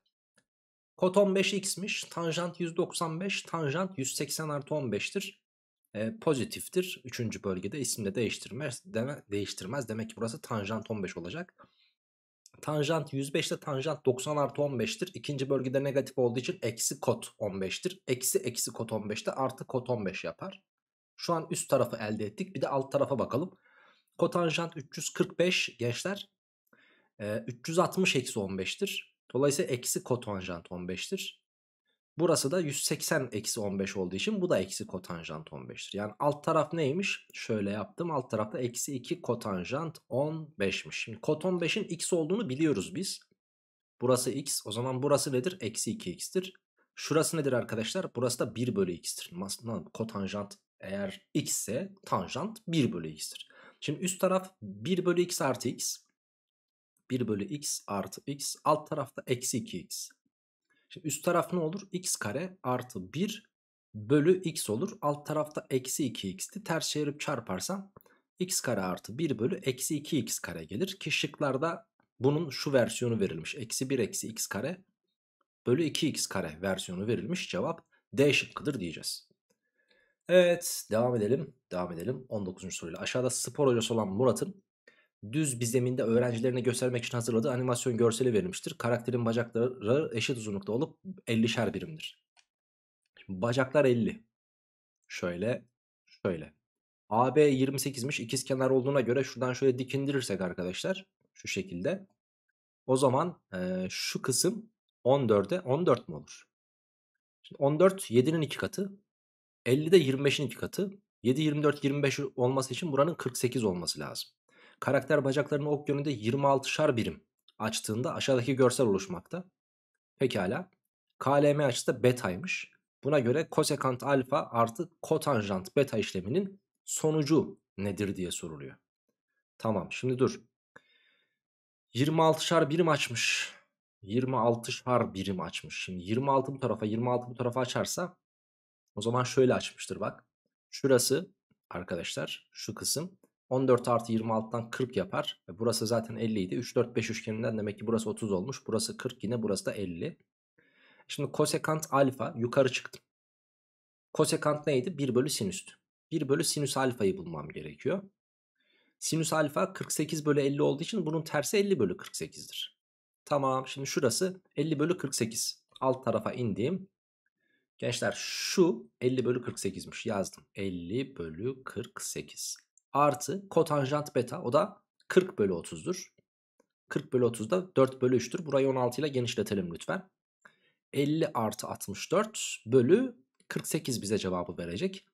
Kot 15x'miş. Tanjant 195. Tanjant 180 artı 15'tir e, pozitiftir. Üçüncü bölgede isimle değiştirmez, deme, değiştirmez. Demek ki burası tanjant 15 olacak. Tanjant 105 ile tanjant 90 artı 15'tir. İkinci bölgede negatif olduğu için eksi kot 15'tir. Eksi eksi kot 15'te artı kot 15 yapar. Şu an üst tarafı elde ettik. Bir de alt tarafa bakalım. Kotanjant 345 gençler. E, 360 eksi 15'tir. Dolayısıyla eksi kotanjant 15'tir. Burası da 180 eksi 15 olduğu için bu da eksi kotanjant 15'tir. Yani alt taraf neymiş? Şöyle yaptım. Alt tarafta eksi 2 kotanjant 15'miş. Şimdi kot 15'in x olduğunu biliyoruz biz. Burası x. O zaman burası nedir? Eksi 2x'tir. Şurası nedir arkadaşlar? Burası da 1 bölü x'tir. Kotanjant eğer x ise tanjant 1 bölü x'tir. Şimdi üst taraf 1 bölü x artı x. 1 bölü x artı x. Alt tarafta eksi 2x. Şimdi üst taraf ne olur? x kare artı 1 bölü x olur. Alt tarafta eksi 2x'ti. Ters çevirip çarparsam x kare artı 1 bölü eksi 2x kare gelir. Ki şıklarda bunun şu versiyonu verilmiş. Eksi 1 eksi x kare bölü 2x kare versiyonu verilmiş. Cevap D şıkkıdır diyeceğiz. Evet devam edelim. Devam edelim. 19. soruyla aşağıda spor hocası olan Murat'ın düz bir zeminde öğrencilerine göstermek için hazırladığı animasyon görseli verilmiştir. Karakterin bacakları eşit uzunlukta olup 50'şer birimdir. Şimdi bacaklar 50. Şöyle, şöyle. AB 28'miş. İkiz kenar olduğuna göre şuradan şöyle dikindirirsek arkadaşlar şu şekilde. O zaman e, şu kısım 14'e 14 mi olur? Şimdi 14 7'nin 2 katı. 50 de 25'in 2 katı. 7 24 25 olması için buranın 48 olması lazım. Karakter bacaklarının ok yönünde 26'şar birim açtığında aşağıdaki görsel oluşmakta. Pekala. KLM açısı da betaymış. Buna göre kosekant alfa artı kotanjant beta işleminin sonucu nedir diye soruluyor. Tamam şimdi dur. 26'şar birim açmış. 26'şar birim açmış. Şimdi 26 bu tarafa 26 bu tarafa açarsa o zaman şöyle açmıştır bak. Şurası arkadaşlar şu kısım 14 artı 26'dan 40 yapar. E burası zaten 50 idi. 3, 4, 5 üçgeninden demek ki burası 30 olmuş. Burası 40 yine burası da 50. Şimdi kosekant alfa yukarı çıktım. Kosekant neydi? 1 bölü sinüstü. 1 bölü sinüs alfayı bulmam gerekiyor. Sinüs alfa 48 bölü 50 olduğu için bunun tersi 50 bölü 48'dir. Tamam şimdi şurası 50 bölü 48. Alt tarafa indiğim Gençler şu 50 bölü 48'miş yazdım. 50 bölü 48 artı kotanjant beta o da 40 bölü 30'dur. 40 bölü 30 da 4 bölü 3'tür. Burayı 16 ile genişletelim lütfen. 50 artı 64 bölü 48 bize cevabı verecek.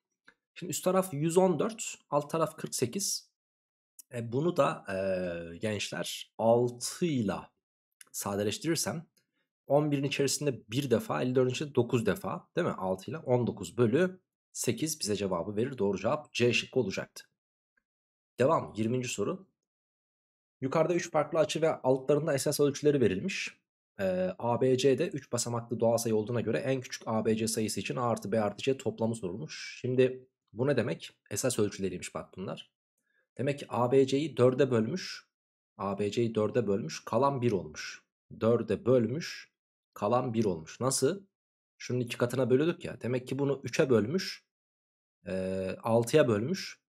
Şimdi üst taraf 114 alt taraf 48. E bunu da e, gençler 6 ile sadeleştirirsem 11'in içerisinde 1 defa 54'ün içerisinde 9 defa değil mi 6 ile 19 bölü 8 bize cevabı verir. Doğru cevap C şıkkı olacaktı. Devam 20. soru. Yukarıda 3 farklı açı ve altlarında esas ölçüleri verilmiş. Ee, ABC'de 3 basamaklı doğal sayı olduğuna göre en küçük ABC sayısı için A artı B artı C toplamı sorulmuş. Şimdi bu ne demek? Esas ölçüleriymiş bak bunlar. Demek ki ABC'yi 4'e bölmüş. ABC'yi 4'e bölmüş. Kalan 1 olmuş. 4'e bölmüş. Kalan 1 olmuş. Nasıl? Şunun iki katına bölüyorduk ya. Demek ki bunu 3'e bölmüş. E, 6'ya bölmüş.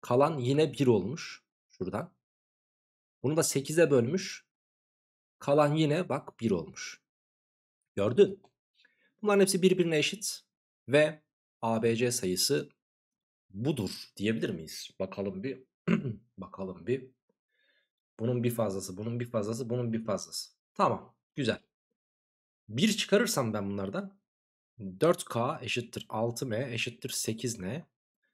Kalan yine 1 olmuş. Şuradan. Bunu da 8'e bölmüş. Kalan yine bak 1 olmuş. Gördün. Bunların hepsi birbirine eşit. Ve ABC sayısı budur diyebilir miyiz? Bakalım bir. *clears throat* bakalım bir. Bunun bir fazlası, bunun bir fazlası, bunun bir fazlası. Tamam. Güzel. 1 çıkarırsam ben bunlardan 4K eşittir 6M eşittir 8N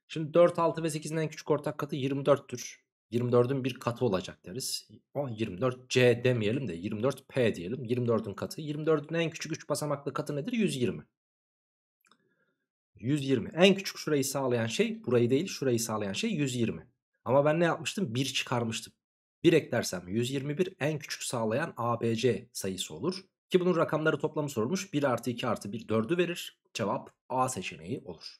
Şimdi 4, 6 ve 8'in en küçük ortak katı 24'tür. 24'ün bir katı olacak deriz. O 24C demeyelim de 24P diyelim. 24'ün katı. 24'ün en küçük 3 basamaklı katı nedir? 120. 120. En küçük şurayı sağlayan şey burayı değil şurayı sağlayan şey 120. Ama ben ne yapmıştım? 1 çıkarmıştım. 1 eklersem 121 en küçük sağlayan ABC sayısı olur. Ki bunun rakamları toplamı sorulmuş. 1 artı 2 artı 1 4'ü verir. Cevap A seçeneği olur.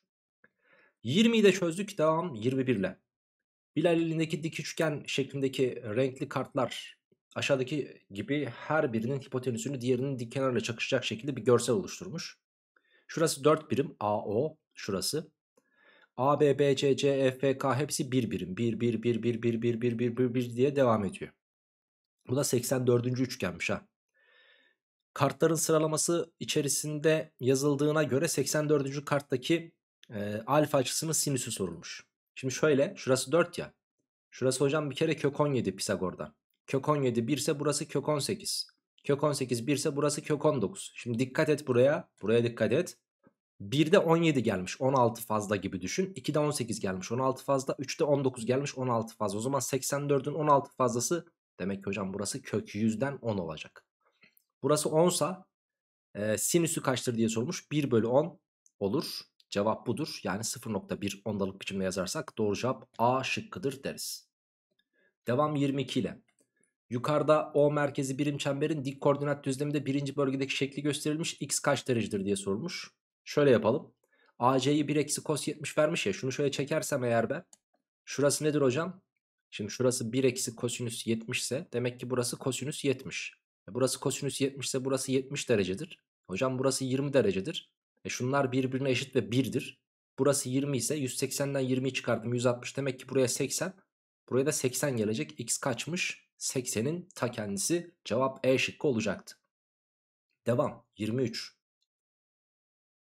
20'yi de çözdük devam 21 ile. Bilal elindeki dik üçgen şeklindeki renkli kartlar aşağıdaki gibi her birinin hipotenüsünü diğerinin dik kenarıyla çakışacak şekilde bir görsel oluşturmuş. Şurası 4 birim AO şurası. A, B, B, C, C, F, e, F, K hepsi 1 birim. 1, 1, 1, 1, 1, 1, 1, 1, 1, 1 diye devam ediyor. Bu da 84. üçgenmiş ha. Kartların sıralaması içerisinde yazıldığına göre 84. karttaki e, alfa açısının sinüsü sorulmuş. Şimdi şöyle şurası 4 ya. Şurası hocam bir kere kök 17 Pisagor'da. Kök 17 1 ise burası kök 18. Kök 18 1 ise burası kök 19. Şimdi dikkat et buraya. Buraya dikkat et. 1'de 17 gelmiş 16 fazla gibi düşün. 2'de 18 gelmiş 16 fazla. 3'de 19 gelmiş 16 fazla. O zaman 84'ün 16 fazlası demek ki hocam burası kök 100'den 10 olacak. Burası 10 sa sinüsü kaçtır diye sormuş. 1 bölü 10 olur. Cevap budur. Yani 0.1 ondalık biçimde yazarsak doğru cevap A şıkkıdır deriz. Devam 22 ile. Yukarıda O merkezi birim çemberin dik koordinat düzleminde birinci bölgedeki şekli gösterilmiş. X kaç derecedir diye sormuş. Şöyle yapalım. AC'yi 1 eksi cos 70 vermiş ya. Şunu şöyle çekersem eğer ben. Şurası nedir hocam? Şimdi şurası 1 eksi kosinüs 70 ise demek ki burası kosinüs 70. E, burası kosinüs 70 ise burası 70 derecedir. Hocam burası 20 derecedir. E şunlar birbirine eşit ve 1'dir. Burası 20 ise 180'den 20'yi çıkardım 160 demek ki buraya 80. Buraya da 80 gelecek. X kaçmış? 80'in ta kendisi cevap E şıkkı olacaktı. Devam 23.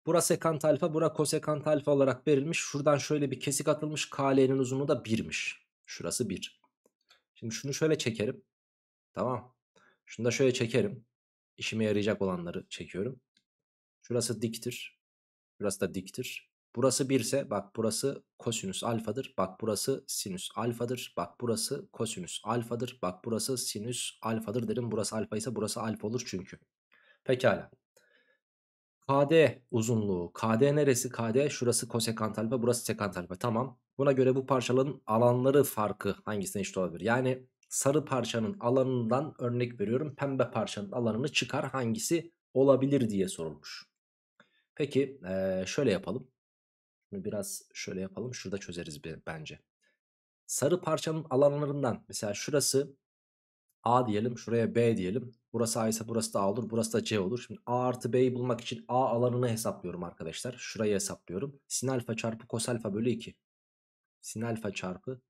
Burası sekant alfa burası kosekant alfa olarak verilmiş. Şuradan şöyle bir kesik atılmış. KL'nin uzunluğu da 1'miş. Şurası 1. Şimdi şunu şöyle çekerim. Tamam. Şunu da şöyle çekerim. İşime yarayacak olanları çekiyorum. Şurası diktir. Burası da diktir. Burası 1 ise bak burası kosinüs alfadır. Bak burası sinüs alfadır. Bak burası kosinüs alfadır. Bak burası sinüs alfadır derim. Burası alfa ise burası alfa olur çünkü. Pekala. KD uzunluğu. KD neresi? KD şurası kosekant alfa burası sekant alfa. Tamam. Buna göre bu parçaların alanları farkı hangisine eşit olabilir? Yani sarı parçanın alanından örnek veriyorum. Pembe parçanın alanını çıkar hangisi olabilir diye sorulmuş. Peki şöyle yapalım. Bunu biraz şöyle yapalım. Şurada çözeriz bence. Sarı parçanın alanlarından mesela şurası A diyelim. Şuraya B diyelim. Burası A ise burası da A olur. Burası da C olur. Şimdi A artı B'yi bulmak için A alanını hesaplıyorum arkadaşlar. Şurayı hesaplıyorum. Sin alfa çarpı kos alfa bölü 2. Sin alfa çarpı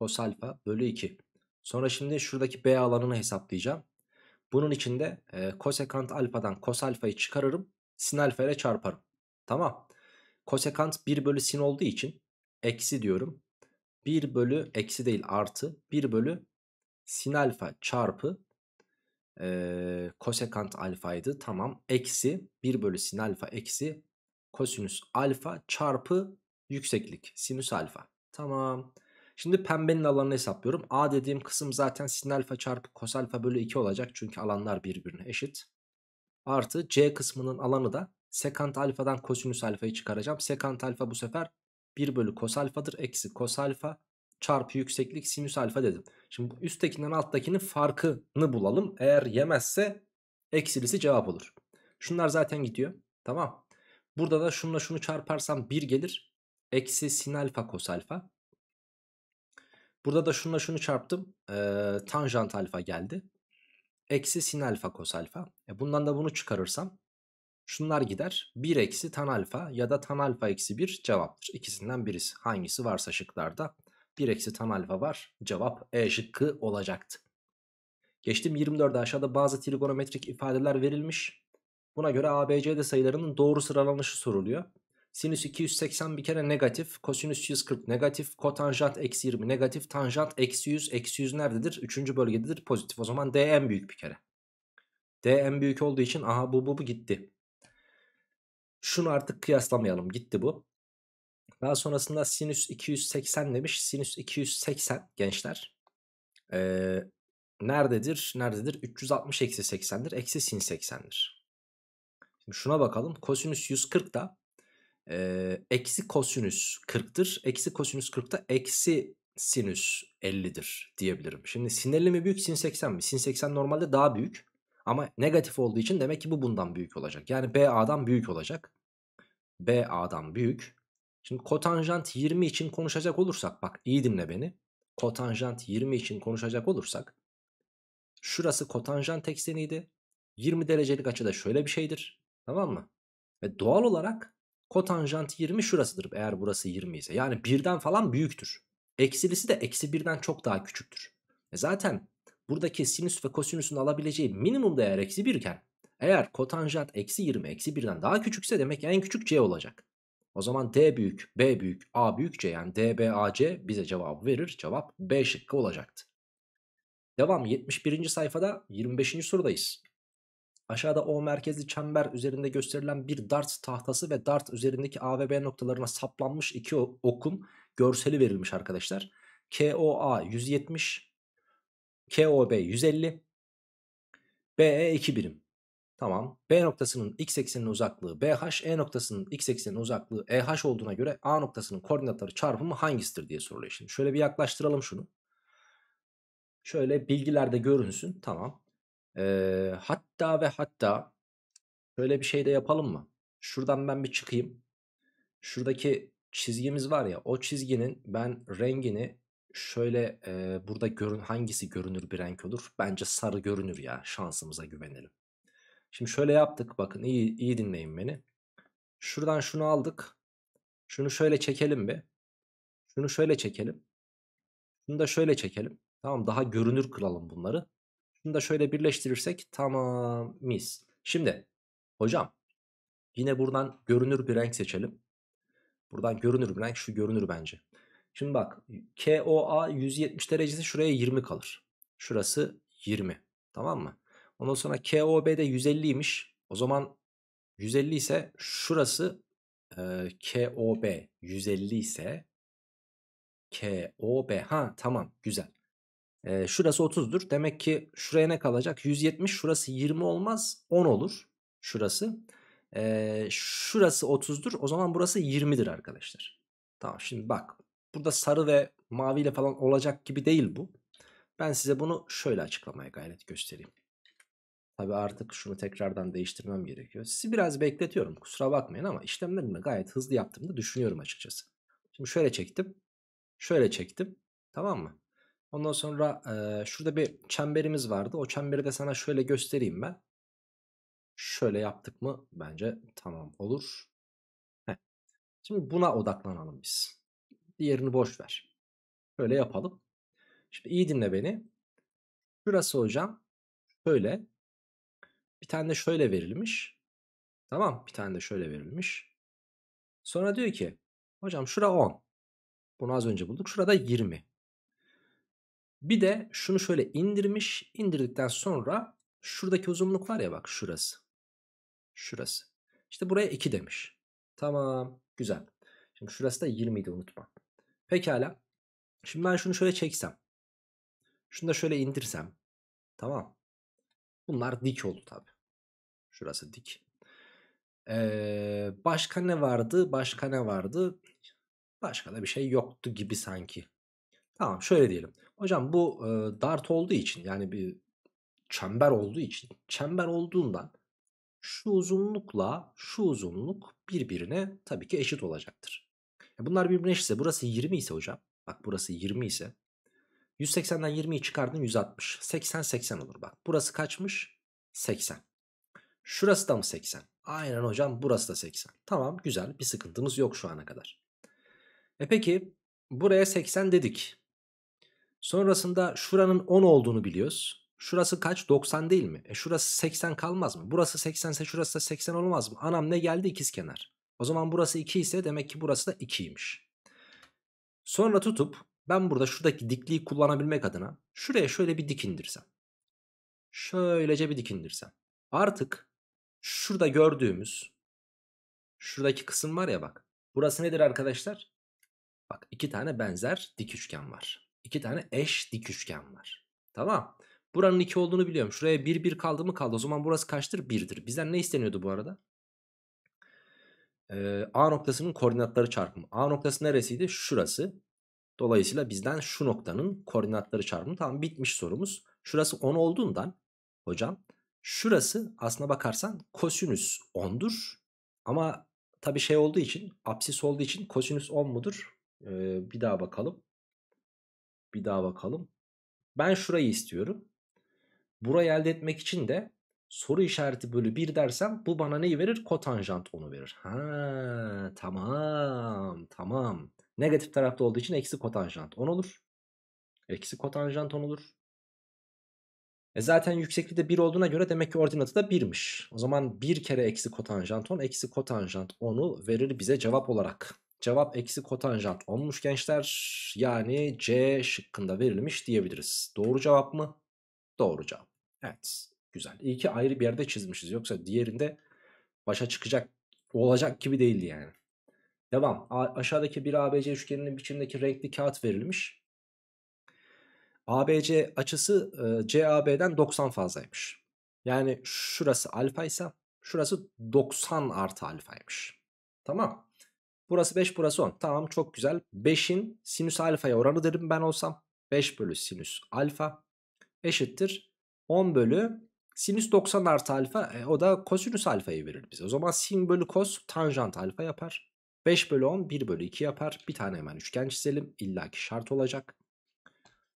kos alfa bölü 2. Sonra şimdi şuradaki B alanını hesaplayacağım. Bunun için de e, kosekant alfadan kos alfayı çıkarırım sin alfaya çarparım. Tamam. Kosekant 1 bölü sin olduğu için eksi diyorum. 1 bölü eksi değil artı 1 bölü sin alfa çarpı e, kosekant alfaydı. Tamam eksi 1 bölü sin alfa eksi kosinüs alfa çarpı yükseklik sinüs alfa. Tamam. Şimdi pembenin alanını hesaplıyorum. A dediğim kısım zaten sin alfa çarpı kos alfa bölü 2 olacak. Çünkü alanlar birbirine eşit artı C kısmının alanı da sekant alfadan kosinüs alfayı çıkaracağım. Sekant alfa bu sefer 1 bölü kos alfadır. Eksi kos alfa çarpı yükseklik sinüs alfa dedim. Şimdi üsttekinden alttakinin farkını bulalım. Eğer yemezse eksilisi cevap olur. Şunlar zaten gidiyor. Tamam. Burada da şununla şunu çarparsam 1 gelir. Eksi sin alfa kos alfa. Burada da şununla şunu çarptım. Ee, tanjant alfa geldi eksi sin alfa kos alfa. E bundan da bunu çıkarırsam şunlar gider. 1 eksi tan alfa ya da tan alfa eksi 1 cevaptır. İkisinden birisi hangisi varsa şıklarda 1 eksi tan alfa var. Cevap E şıkkı olacaktı. Geçtim 24'e aşağıda bazı trigonometrik ifadeler verilmiş. Buna göre ABCD sayılarının doğru sıralanışı soruluyor. Sinüs 280 bir kere negatif. Kosinüs 140 negatif. Kotanjant eksi 20 negatif. Tanjant eksi 100. Eksi 100 nerededir? Üçüncü bölgededir. Pozitif. O zaman D en büyük bir kere. D en büyük olduğu için aha bu bu bu gitti. Şunu artık kıyaslamayalım. Gitti bu. Daha sonrasında sinüs 280 demiş. Sinüs 280 gençler. Ee, nerededir? Nerededir? 360 eksi 80'dir. Eksi sin 80'dir. Şimdi şuna bakalım. Kosinüs 140 da e, eksi kosinüs 40'tır. Eksi kosinüs 40'ta eksi sinüs 50'dir diyebilirim. Şimdi sin 50 mi büyük sin 80 mi? Sin 80 normalde daha büyük. Ama negatif olduğu için demek ki bu bundan büyük olacak. Yani BA'dan büyük olacak. BA'dan büyük. Şimdi kotanjant 20 için konuşacak olursak bak iyi dinle beni. Kotanjant 20 için konuşacak olursak şurası kotanjant ekseniydi. 20 derecelik açıda şöyle bir şeydir. Tamam mı? Ve doğal olarak kotanjant 20 şurasıdır eğer burası 20 ise. Yani birden falan büyüktür. Eksilisi de eksi birden çok daha küçüktür. E zaten buradaki sinüs ve kosinüsün alabileceği minimum değer eksi birken, eğer kotanjant eksi 20 eksi birden daha küçükse demek en küçük c olacak. O zaman d büyük, b büyük, a büyük c yani d, b, a, c bize cevabı verir. Cevap b şıkkı olacaktı. Devam 71. sayfada 25. sorudayız. Aşağıda O merkezli çember üzerinde gösterilen bir dart tahtası ve dart üzerindeki A ve B noktalarına saplanmış iki okun görseli verilmiş arkadaşlar. KOA 170, KOB 150, BE 2 birim. Tamam. B noktasının x ekseninin uzaklığı BH, E noktasının x ekseninin uzaklığı EH olduğuna göre A noktasının koordinatları çarpımı hangisidir diye soruluyor. Şimdi şöyle bir yaklaştıralım şunu. Şöyle bilgilerde görünsün. Tamam. Ee, hatta ve hatta böyle bir şey de yapalım mı? Şuradan ben bir çıkayım. Şuradaki çizgimiz var ya o çizginin ben rengini şöyle e, burada görün hangisi görünür bir renk olur? Bence sarı görünür ya şansımıza güvenelim. Şimdi şöyle yaptık bakın iyi, iyi dinleyin beni. Şuradan şunu aldık. Şunu şöyle çekelim bir. Şunu şöyle çekelim. Şunu da şöyle çekelim. Tamam daha görünür kılalım bunları. Şunu da şöyle birleştirirsek tamam mis. Şimdi hocam yine buradan görünür bir renk seçelim. Buradan görünür bir renk şu görünür bence. Şimdi bak KOA 170 derecesi şuraya 20 kalır. Şurası 20 tamam mı? Ondan sonra KOB'de 150'ymiş. O zaman 150 ise şurası e, KOB 150 ise KOB ha tamam güzel. E, şurası 30'dur. Demek ki şuraya ne kalacak? 170 şurası 20 olmaz 10 olur şurası. E, şurası 30'dur o zaman burası 20'dir arkadaşlar. Tamam şimdi bak burada sarı ve maviyle falan olacak gibi değil bu. Ben size bunu şöyle açıklamaya gayret göstereyim. Tabi artık şunu tekrardan değiştirmem gerekiyor. Sizi biraz bekletiyorum kusura bakmayın ama işlemlerimi gayet hızlı yaptığımda düşünüyorum açıkçası. Şimdi şöyle çektim. Şöyle çektim. Tamam mı? Ondan sonra e, şurada bir çemberimiz vardı. O çemberi de sana şöyle göstereyim ben. Şöyle yaptık mı bence tamam olur. Heh. Şimdi buna odaklanalım biz. Diğerini boş ver. Şöyle yapalım. Şimdi iyi dinle beni. Şurası hocam şöyle. Bir tane de şöyle verilmiş. Tamam bir tane de şöyle verilmiş. Sonra diyor ki hocam şura 10. Bunu az önce bulduk. Şurada 20. Bir de şunu şöyle indirmiş. indirdikten sonra şuradaki uzunluk var ya bak şurası. Şurası. İşte buraya 2 demiş. Tamam. Güzel. Şimdi şurası da 20 idi unutma. Pekala. Şimdi ben şunu şöyle çeksem. Şunu da şöyle indirsem. Tamam. Bunlar dik oldu tabi. Şurası dik. Ee, başka ne vardı? Başka ne vardı? Başka da bir şey yoktu gibi sanki. Tamam şöyle diyelim. Hocam bu e, dart olduğu için yani bir çember olduğu için çember olduğundan şu uzunlukla şu uzunluk birbirine tabii ki eşit olacaktır. E, bunlar birbirine eşitse burası 20 ise hocam bak burası 20 ise 180'den 20'yi çıkardım 160 80 80 olur bak burası kaçmış 80 şurası da mı 80 aynen hocam burası da 80 tamam güzel bir sıkıntımız yok şu ana kadar. E peki buraya 80 dedik Sonrasında şuranın 10 olduğunu biliyoruz. Şurası kaç? 90 değil mi? E şurası 80 kalmaz mı? Burası 80 ise şurası da 80 olmaz mı? Anam ne geldi? İkiz kenar. O zaman burası 2 ise demek ki burası da 2'ymiş. Sonra tutup ben burada şuradaki dikliği kullanabilmek adına şuraya şöyle bir dik indirsem. Şöylece bir dik indirsem. Artık şurada gördüğümüz şuradaki kısım var ya bak. Burası nedir arkadaşlar? Bak iki tane benzer dik üçgen var iki tane eş dik üçgen var. Tamam. Buranın 2 olduğunu biliyorum. Şuraya 1 1 kaldı mı kaldı. O zaman burası kaçtır? 1'dir. Bizden ne isteniyordu bu arada? Ee, A noktasının koordinatları çarpımı. A noktası neresiydi? Şurası. Dolayısıyla bizden şu noktanın koordinatları çarpımı. Tamam bitmiş sorumuz. Şurası 10 olduğundan hocam şurası aslına bakarsan kosinüs 10'dur. Ama tabi şey olduğu için apsis olduğu için kosinüs 10 mudur? Ee, bir daha bakalım. Bir daha bakalım. Ben şurayı istiyorum. Burayı elde etmek için de soru işareti bölü 1 dersem bu bana neyi verir? Kotanjant onu verir. Ha tamam tamam. Negatif tarafta olduğu için eksi kotanjant 10 olur. Eksi kotanjant 10 olur. E zaten yüksekliği de 1 olduğuna göre demek ki ordinatı da 1'miş. O zaman 1 kere eksi kotanjant 10 eksi kotanjant 10'u verir bize cevap olarak. Cevap eksi kotanjant olmuş gençler. Yani C şıkkında verilmiş diyebiliriz. Doğru cevap mı? Doğru cevap. Evet. Güzel. İyi ki ayrı bir yerde çizmişiz. Yoksa diğerinde başa çıkacak olacak gibi değildi yani. Devam. A aşağıdaki bir ABC üçgeninin biçimindeki renkli kağıt verilmiş. ABC açısı e, CAB'den 90 fazlaymış. Yani şurası alfa ise şurası 90 artı alfaymış. Tamam. Burası 5 burası 10. Tamam çok güzel. 5'in sinüs alfaya oranı derim ben olsam. 5 bölü sinüs alfa eşittir. 10 bölü sinüs 90 artı alfa e, o da kosinüs alfayı verir bize. O zaman sin bölü kos tanjant alfa yapar. 5 bölü 10 1 bölü 2 yapar. Bir tane hemen üçgen çizelim. İlla ki şart olacak.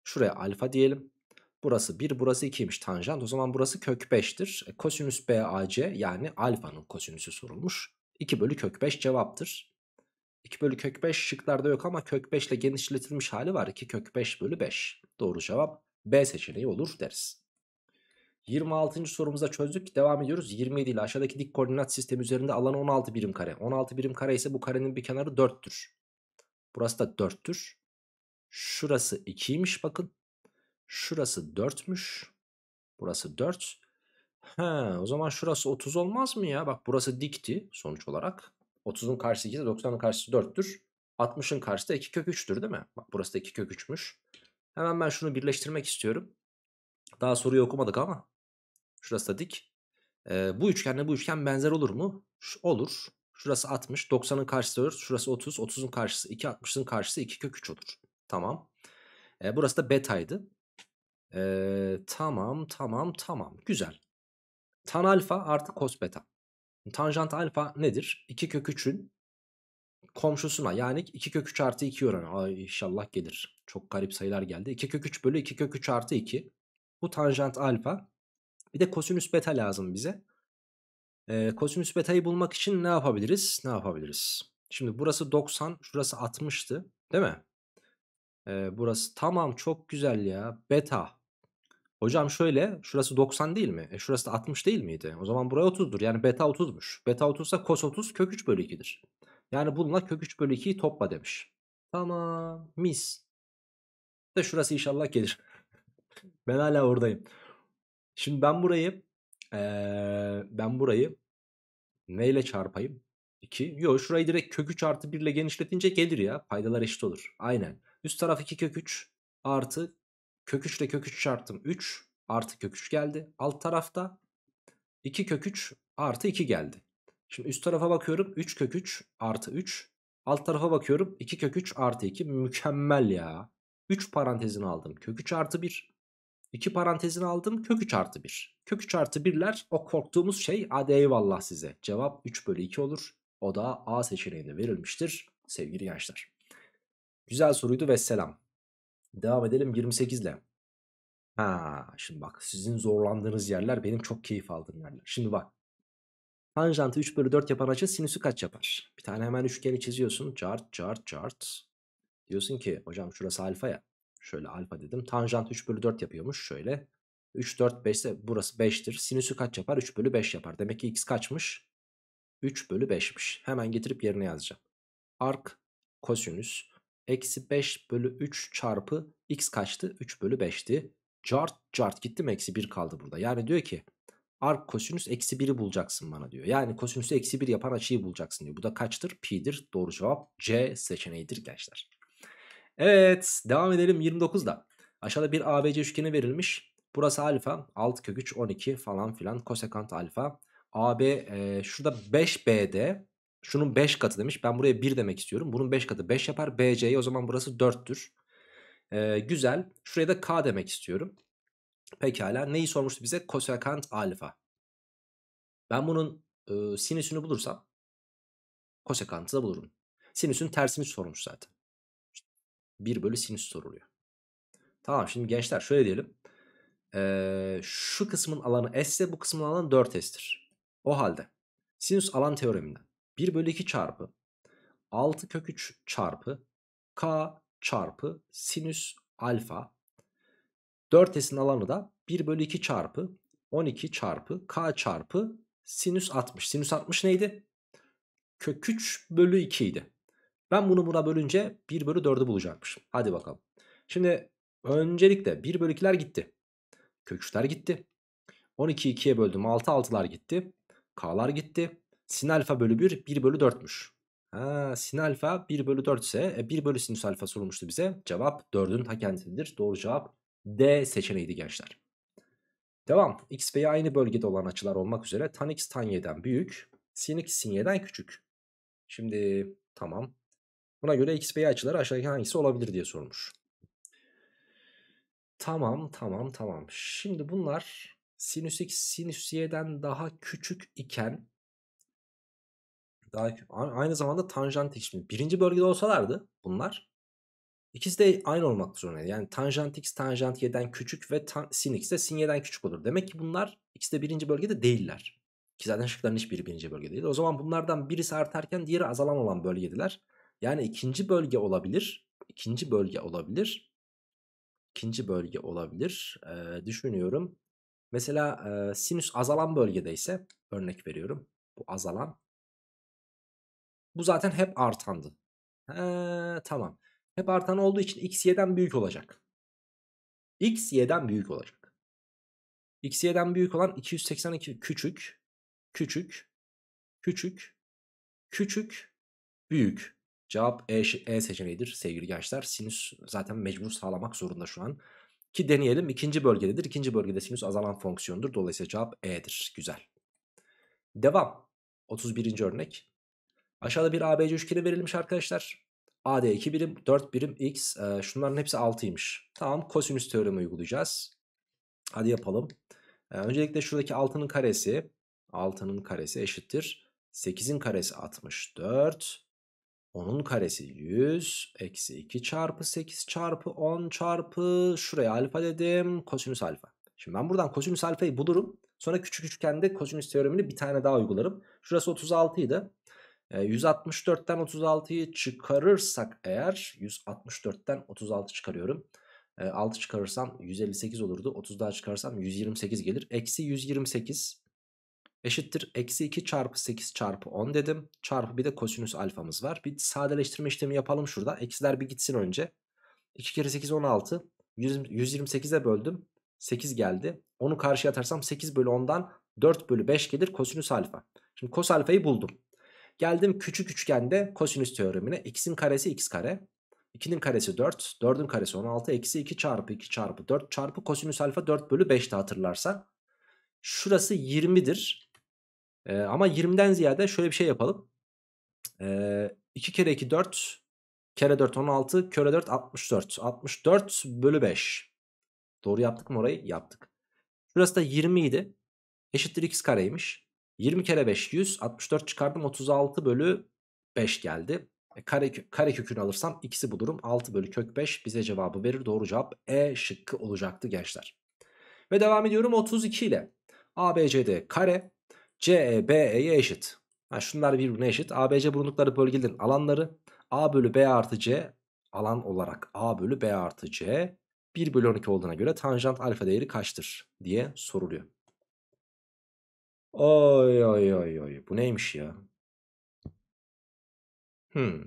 Şuraya alfa diyelim. Burası 1 burası 2'ymiş tanjant. O zaman burası kök 5'tir. E, kosinüs BAC yani alfanın kosinüsü sorulmuş. 2 bölü kök 5 cevaptır. 2 bölü kök 5 şıklarda yok ama kök 5 ile genişletilmiş hali var. 2 kök 5 bölü 5. Doğru cevap B seçeneği olur deriz. 26. sorumuzda çözdük. Devam ediyoruz. 27 ile aşağıdaki dik koordinat sistemi üzerinde alan 16 birim kare. 16 birim kare ise bu karenin bir kenarı 4'tür. Burası da 4'tür. Şurası 2'ymiş bakın. Şurası 4'müş. Burası 4. He, o zaman şurası 30 olmaz mı ya? Bak burası dikti sonuç olarak. 30'un karşısı 2'dir, 90'ın karşısı 4'tür. 60'ın karşısı da 2 kök 3'tür değil mi? Bak burası da 2 kök 3'müş. Hemen ben şunu birleştirmek istiyorum. Daha soruyu okumadık ama. Şurası da dik. Ee, bu üçgenle bu üçgen benzer olur mu? Şu, olur. Şurası 60. 90'ın karşısı 4. Şurası 30. 30'un karşısı 2. 60'ın karşısı 2 kök 3 olur. Tamam. Ee, burası da betaydı. Ee, tamam tamam tamam. Güzel. Tan alfa artı kos beta. Tanjant alfa nedir? 2 kök 3'ün komşusuna yani 2 kök 3 artı 2 oranı. Ay inşallah gelir. Çok garip sayılar geldi. 2 kök 3 bölü 2 kök 3 artı 2. Bu tanjant alfa. Bir de kosinüs beta lazım bize. Ee, kosinüs betayı bulmak için ne yapabiliriz? Ne yapabiliriz? Şimdi burası 90, şurası 60'tı değil mi? Ee, burası tamam çok güzel ya. Beta Hocam şöyle şurası 90 değil mi? E şurası da 60 değil miydi? O zaman buraya 30'dur. Yani beta 30'muş. Beta 30 ise cos 30 kök 3 bölü 2'dir. Yani bununla kök 3 bölü 2'yi topla demiş. Tamam mis. De şurası inşallah gelir. *laughs* ben hala oradayım. Şimdi ben burayı ee, ben burayı neyle çarpayım? 2. Yo şurayı direkt kök 3 artı 1 ile genişletince gelir ya. Paydalar eşit olur. Aynen. Üst taraf 2 kök 3 artı Kök 3 ile kök 3 çarptım 3 artı kök 3 geldi. Alt tarafta 2 kök 3 artı 2 geldi. Şimdi üst tarafa bakıyorum 3 kök 3 artı 3. Alt tarafa bakıyorum 2 kök 3 artı 2 mükemmel ya. 3 parantezini aldım kök 3 artı 1. 2 parantezini aldım kök 3 artı 1. Kök 3 artı 1'ler o korktuğumuz şey hadi eyvallah size. Cevap 3 bölü 2 olur. O da A seçeneğinde verilmiştir sevgili gençler. Güzel soruydu ve selam. Devam edelim 28 ile. Ha, şimdi bak sizin zorlandığınız yerler benim çok keyif aldığım yerler. Şimdi bak. Tanjantı 3 bölü 4 yapan açı sinüsü kaç yapar? Bir tane hemen üçgeni çiziyorsun. Chart chart chart. Diyorsun ki hocam şurası alfa ya. Şöyle alfa dedim. Tanjant 3 bölü 4 yapıyormuş. Şöyle 3, 4, 5 ise burası 5'tir. Sinüsü kaç yapar? 3 bölü 5 yapar. Demek ki x kaçmış? 3 bölü 5'miş. Hemen getirip yerine yazacağım. Ark kosinüs Eksi 5 bölü 3 çarpı x kaçtı? 3 bölü 5'ti. Cart cart gittim eksi 1 kaldı burada. Yani diyor ki arc kosinüs eksi 1'i bulacaksın bana diyor. Yani kosinüsü eksi 1 yapan açıyı bulacaksın diyor. Bu da kaçtır? Pi'dir. Doğru cevap C seçeneğidir gençler. Evet devam edelim 29'da. Aşağıda bir ABC üçgeni verilmiş. Burası alfa alt kök 3 12 falan filan kosekant alfa. AB e, şurada 5 BD. Şunun 5 katı demiş. Ben buraya 1 demek istiyorum. Bunun 5 katı 5 yapar. BC'ye o zaman burası 4'tür. Ee, güzel. Şuraya da K demek istiyorum. Pekala. Neyi sormuştu bize? Kosekant alfa. Ben bunun e, sinüsünü bulursam kosekantı da bulurum. Sinüsün tersini sormuş zaten. 1 bölü sinüs soruluyor. Tamam şimdi gençler şöyle diyelim. Ee, şu kısmın alanı S ise bu kısmın alanı 4S'tir. O halde sinüs alan teoreminden 1 bölü 2 çarpı 6 kök 3 çarpı k çarpı sinüs alfa 4s'in alanı da 1 bölü 2 çarpı 12 çarpı k çarpı sinüs 60. Sinüs 60 neydi? Kök 3 bölü 2 idi. Ben bunu buna bölünce 1 bölü 4'ü bulacakmışım. Hadi bakalım. Şimdi öncelikle 1 bölü 2'ler gitti. Kök 3'ler gitti. 12'yi 2'ye böldüm. 6 6'lar gitti. K'lar gitti. Sin alfa bölü 1 1 bölü 4'müş. Ha, sin alfa 1 bölü 4 ise 1 e, bölü sinüs alfa sorulmuştu bize. Cevap 4'ün ta kendisidir. Doğru cevap D seçeneğiydi gençler. Devam. X ve Y aynı bölgede olan açılar olmak üzere tan X tan Y'den büyük. Sin X sin Y'den küçük. Şimdi tamam. Buna göre X ve Y açıları aşağıdaki hangisi olabilir diye sormuş. Tamam tamam tamam. Şimdi bunlar sinüs X sinüs Y'den daha küçük iken daha aynı zamanda tanjant x Birinci bölgede olsalardı bunlar İkisi de aynı olmak zorundaydı. Yani tanjant x tanjant y'den küçük ve sin x de sin y'den küçük olur. Demek ki bunlar ikisi de birinci bölgede değiller. Ki zaten şıkların hiçbiri birinci bölgede değil. O zaman bunlardan birisi artarken diğeri azalan olan bölgediler. Yani ikinci bölge olabilir. İkinci bölge olabilir. İkinci bölge olabilir. Ee, düşünüyorum. Mesela e, sinüs azalan bölgede ise örnek veriyorum. Bu azalan bu zaten hep artandı. He, tamam. Hep artan olduğu için x y'den büyük olacak. x y'den büyük olacak. x y'den büyük olan 282 küçük, küçük, küçük, küçük, büyük. Cevap E, e seçeneğidir sevgili gençler. Sinüs zaten mecbur sağlamak zorunda şu an. Ki deneyelim ikinci bölgededir. İkinci bölgede sinüs azalan fonksiyondur. Dolayısıyla cevap E'dir. Güzel. Devam. 31. örnek. Aşağıda bir ABC üçgeni verilmiş arkadaşlar. AD 2 birim 4 birim x e, şunların hepsi 6'ymış. Tamam kosinüs teoremi uygulayacağız. Hadi yapalım. E, öncelikle şuradaki 6'nın karesi 6'nın karesi eşittir. 8'in karesi 64. 10'un karesi 100. Eksi 2 çarpı 8 çarpı 10 çarpı şuraya alfa dedim. Kosinüs alfa. Şimdi ben buradan kosinüs alfayı bulurum. Sonra küçük üçgende kosinüs teoremini bir tane daha uygularım. Şurası 36 idi. 164'ten ee, 36'yı çıkarırsak eğer 164'ten 36 çıkarıyorum. 6 ee, çıkarırsam 158 olurdu. 30 daha çıkarsam 128 gelir. Eksi 128 eşittir. Eksi 2 çarpı 8 çarpı 10 dedim. Çarpı bir de kosinüs alfamız var. Bir sadeleştirme işlemi yapalım şurada. Eksiler bir gitsin önce. 2 kere 8 16. 128'e böldüm. 8 geldi. Onu karşıya atarsam 8 bölü 10'dan 4 bölü 5 gelir kosinüs alfa. Şimdi kos alfayı buldum. Geldim küçük üçgende kosinüs teoremine. X'in karesi x kare. 2'nin karesi 4. 4'ün karesi 16. Eksi 2 çarpı 2 çarpı 4 çarpı kosinüs alfa 4 bölü 5'te hatırlarsa, Şurası 20'dir. Ee, ama 20'den ziyade şöyle bir şey yapalım. Ee, 2 kere 2 4 kere 4 16 kere 4 64 64 bölü 5 Doğru yaptık mı orayı? Yaptık. Şurası da 20 idi. Eşittir x kareymiş. 20 kere 5 100. 64 çıkardım 36 bölü 5 geldi. E, kare, kare kökünü alırsam ikisi bu durum. 6 bölü kök 5 bize cevabı verir. Doğru cevap E şıkkı olacaktı gençler. Ve devam ediyorum 32 ile. ABCD kare CEBE'ye eşit. Yani şunlar birbirine eşit. ABC bulundukları bölgelerin alanları A bölü B artı C alan olarak A bölü B artı C 1 bölü 12 olduğuna göre tanjant alfa değeri kaçtır diye soruluyor ay ay ay ay. Bu neymiş ya? Hmm.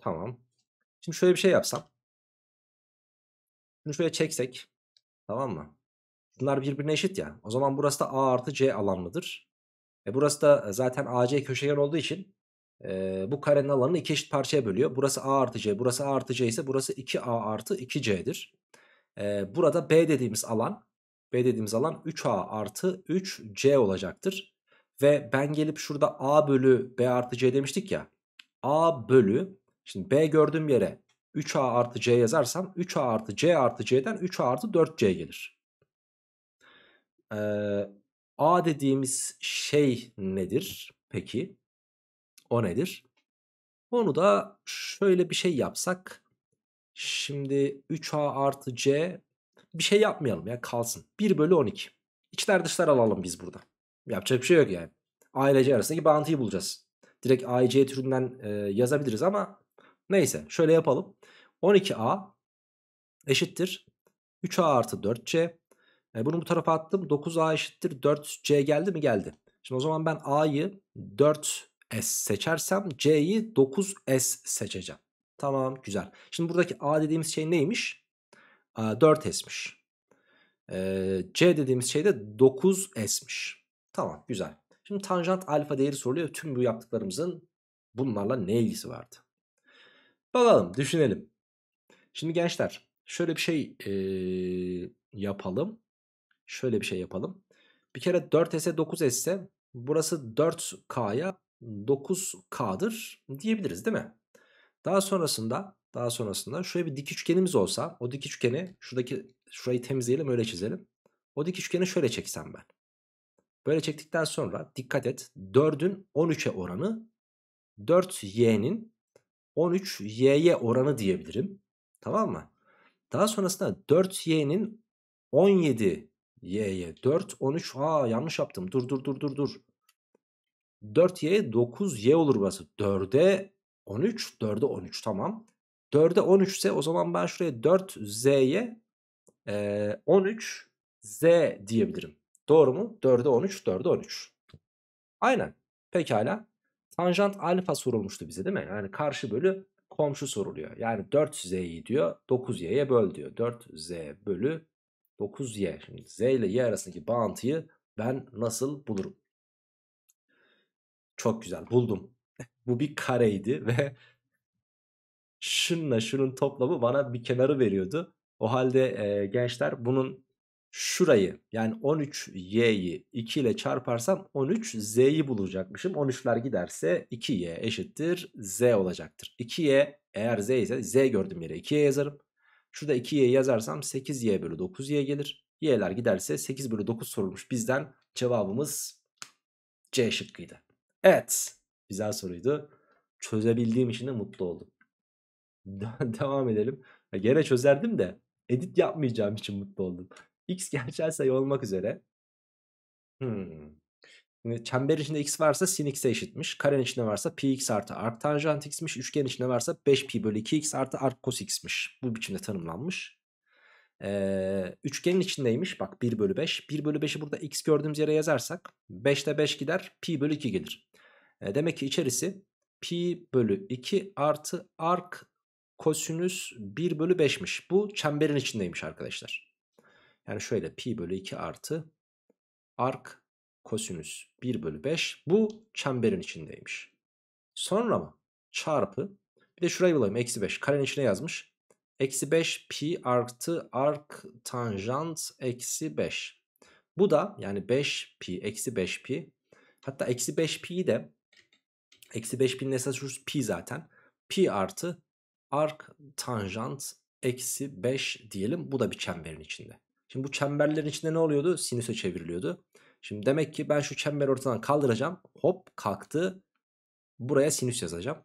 Tamam. Şimdi şöyle bir şey yapsam. Bunu şöyle çeksek. Tamam mı? Bunlar birbirine eşit ya. O zaman burası da A artı C alanlıdır. E burası da e, zaten AC köşegen olduğu için e, bu karenin alanını iki eşit parçaya bölüyor. Burası A artı C. Burası A artı C ise burası 2A artı 2C'dir. E, burada B dediğimiz alan B dediğimiz alan 3A artı 3C olacaktır. Ve ben gelip şurada A bölü B artı C demiştik ya. A bölü şimdi B gördüğüm yere 3A artı C yazarsam 3A artı C artı C'den 3A artı 4C gelir. Ee, A dediğimiz şey nedir peki? O nedir? Onu da şöyle bir şey yapsak. Şimdi 3A artı C bir şey yapmayalım ya kalsın. 1 bölü 12. İçler dışlar alalım biz burada. Yapacak bir şey yok yani. A ile C arasındaki bağıntıyı bulacağız. Direkt A, C türünden e, yazabiliriz ama neyse şöyle yapalım. 12A eşittir 3A artı 4C. E, bunu bu tarafa attım. 9A eşittir 4C geldi mi? Geldi. Şimdi o zaman ben A'yı 4S seçersem C'yi 9S seçeceğim. Tamam güzel. Şimdi buradaki A dediğimiz şey neymiş? 4 S'miş. Ee, C dediğimiz şey de 9 S'miş. Tamam güzel. Şimdi tanjant alfa değeri soruluyor. Tüm bu yaptıklarımızın bunlarla ne ilgisi vardı? Bakalım düşünelim. Şimdi gençler şöyle bir şey e, yapalım. Şöyle bir şey yapalım. Bir kere 4S'e 9S ise burası 4K'ya 9K'dır diyebiliriz değil mi? Daha sonrasında daha sonrasında şöyle bir dik üçgenimiz olsa o dik üçgeni şuradaki şurayı temizleyelim öyle çizelim. O dik üçgeni şöyle çeksem ben. Böyle çektikten sonra dikkat et 4'ün 13'e oranı 4y'nin 13y'ye oranı diyebilirim. Tamam mı? Daha sonrasında 4y'nin 17 y'ye 4 13 aa yanlış yaptım dur dur dur dur dur. 4y 9y olur burası. 4'e 13 4'e 13 tamam. 4'e 13 ise o zaman ben şuraya 4z'ye e, 13 z diyebilirim. Doğru mu? 4'e 13, 4'e 13. Aynen. Pekala. Tanjant alfa sorulmuştu bize değil mi? Yani karşı bölü komşu soruluyor. Yani 4z'yi diyor 9y'ye böl diyor. 4z bölü 9y. Şimdi z ile y arasındaki bağıntıyı ben nasıl bulurum? Çok güzel buldum. Bu bir kareydi *laughs* ve şunla şunun toplamı bana bir kenarı veriyordu. O halde e, gençler bunun şurayı yani 13y'yi 2 ile çarparsam 13z'yi bulacakmışım. 13'ler giderse 2y eşittir z olacaktır. 2y eğer z ise z gördüğüm yere 2y yazarım. Şurada 2y yazarsam 8y bölü 9y gelir. y'ler giderse 8 bölü 9 sorulmuş bizden cevabımız C şıkkıydı. Evet güzel soruydu. Çözebildiğim için de mutlu oldum. *laughs* Devam edelim. Ya gene çözerdim de edit yapmayacağım için mutlu oldum. X gerçel sayı olmak üzere. Hmm. Şimdi çember içinde x varsa sin x'e eşitmiş. karen içinde varsa pi x artı arc tanjant x'miş. Üçgen içinde varsa 5 pi bölü 2 x artı arc cos x'miş. Bu biçimde tanımlanmış. Ee, üçgenin içindeymiş. Bak 1 bölü 5. 1 bölü 5'i burada x gördüğümüz yere yazarsak 5'te 5 gider. Pi bölü 2 gelir. Ee, demek ki içerisi pi bölü 2 artı arc kosinüs 1 bölü 5'miş. Bu çemberin içindeymiş arkadaşlar. Yani şöyle pi bölü 2 artı ark kosinüs 1 bölü 5 bu çemberin içindeymiş. Sonra mı? Çarpı bir de şurayı bulayım eksi 5 karenin içine yazmış. Eksi 5 pi artı ark tanjant eksi 5. Bu da yani 5 pi eksi 5 pi hatta eksi 5 pi de eksi 5 pi'nin esas pi zaten. Pi artı ark tanjant eksi 5 diyelim. Bu da bir çemberin içinde. Şimdi bu çemberlerin içinde ne oluyordu? Sinüse çevriliyordu. Şimdi demek ki ben şu çemberi ortadan kaldıracağım. Hop kalktı. Buraya sinüs yazacağım.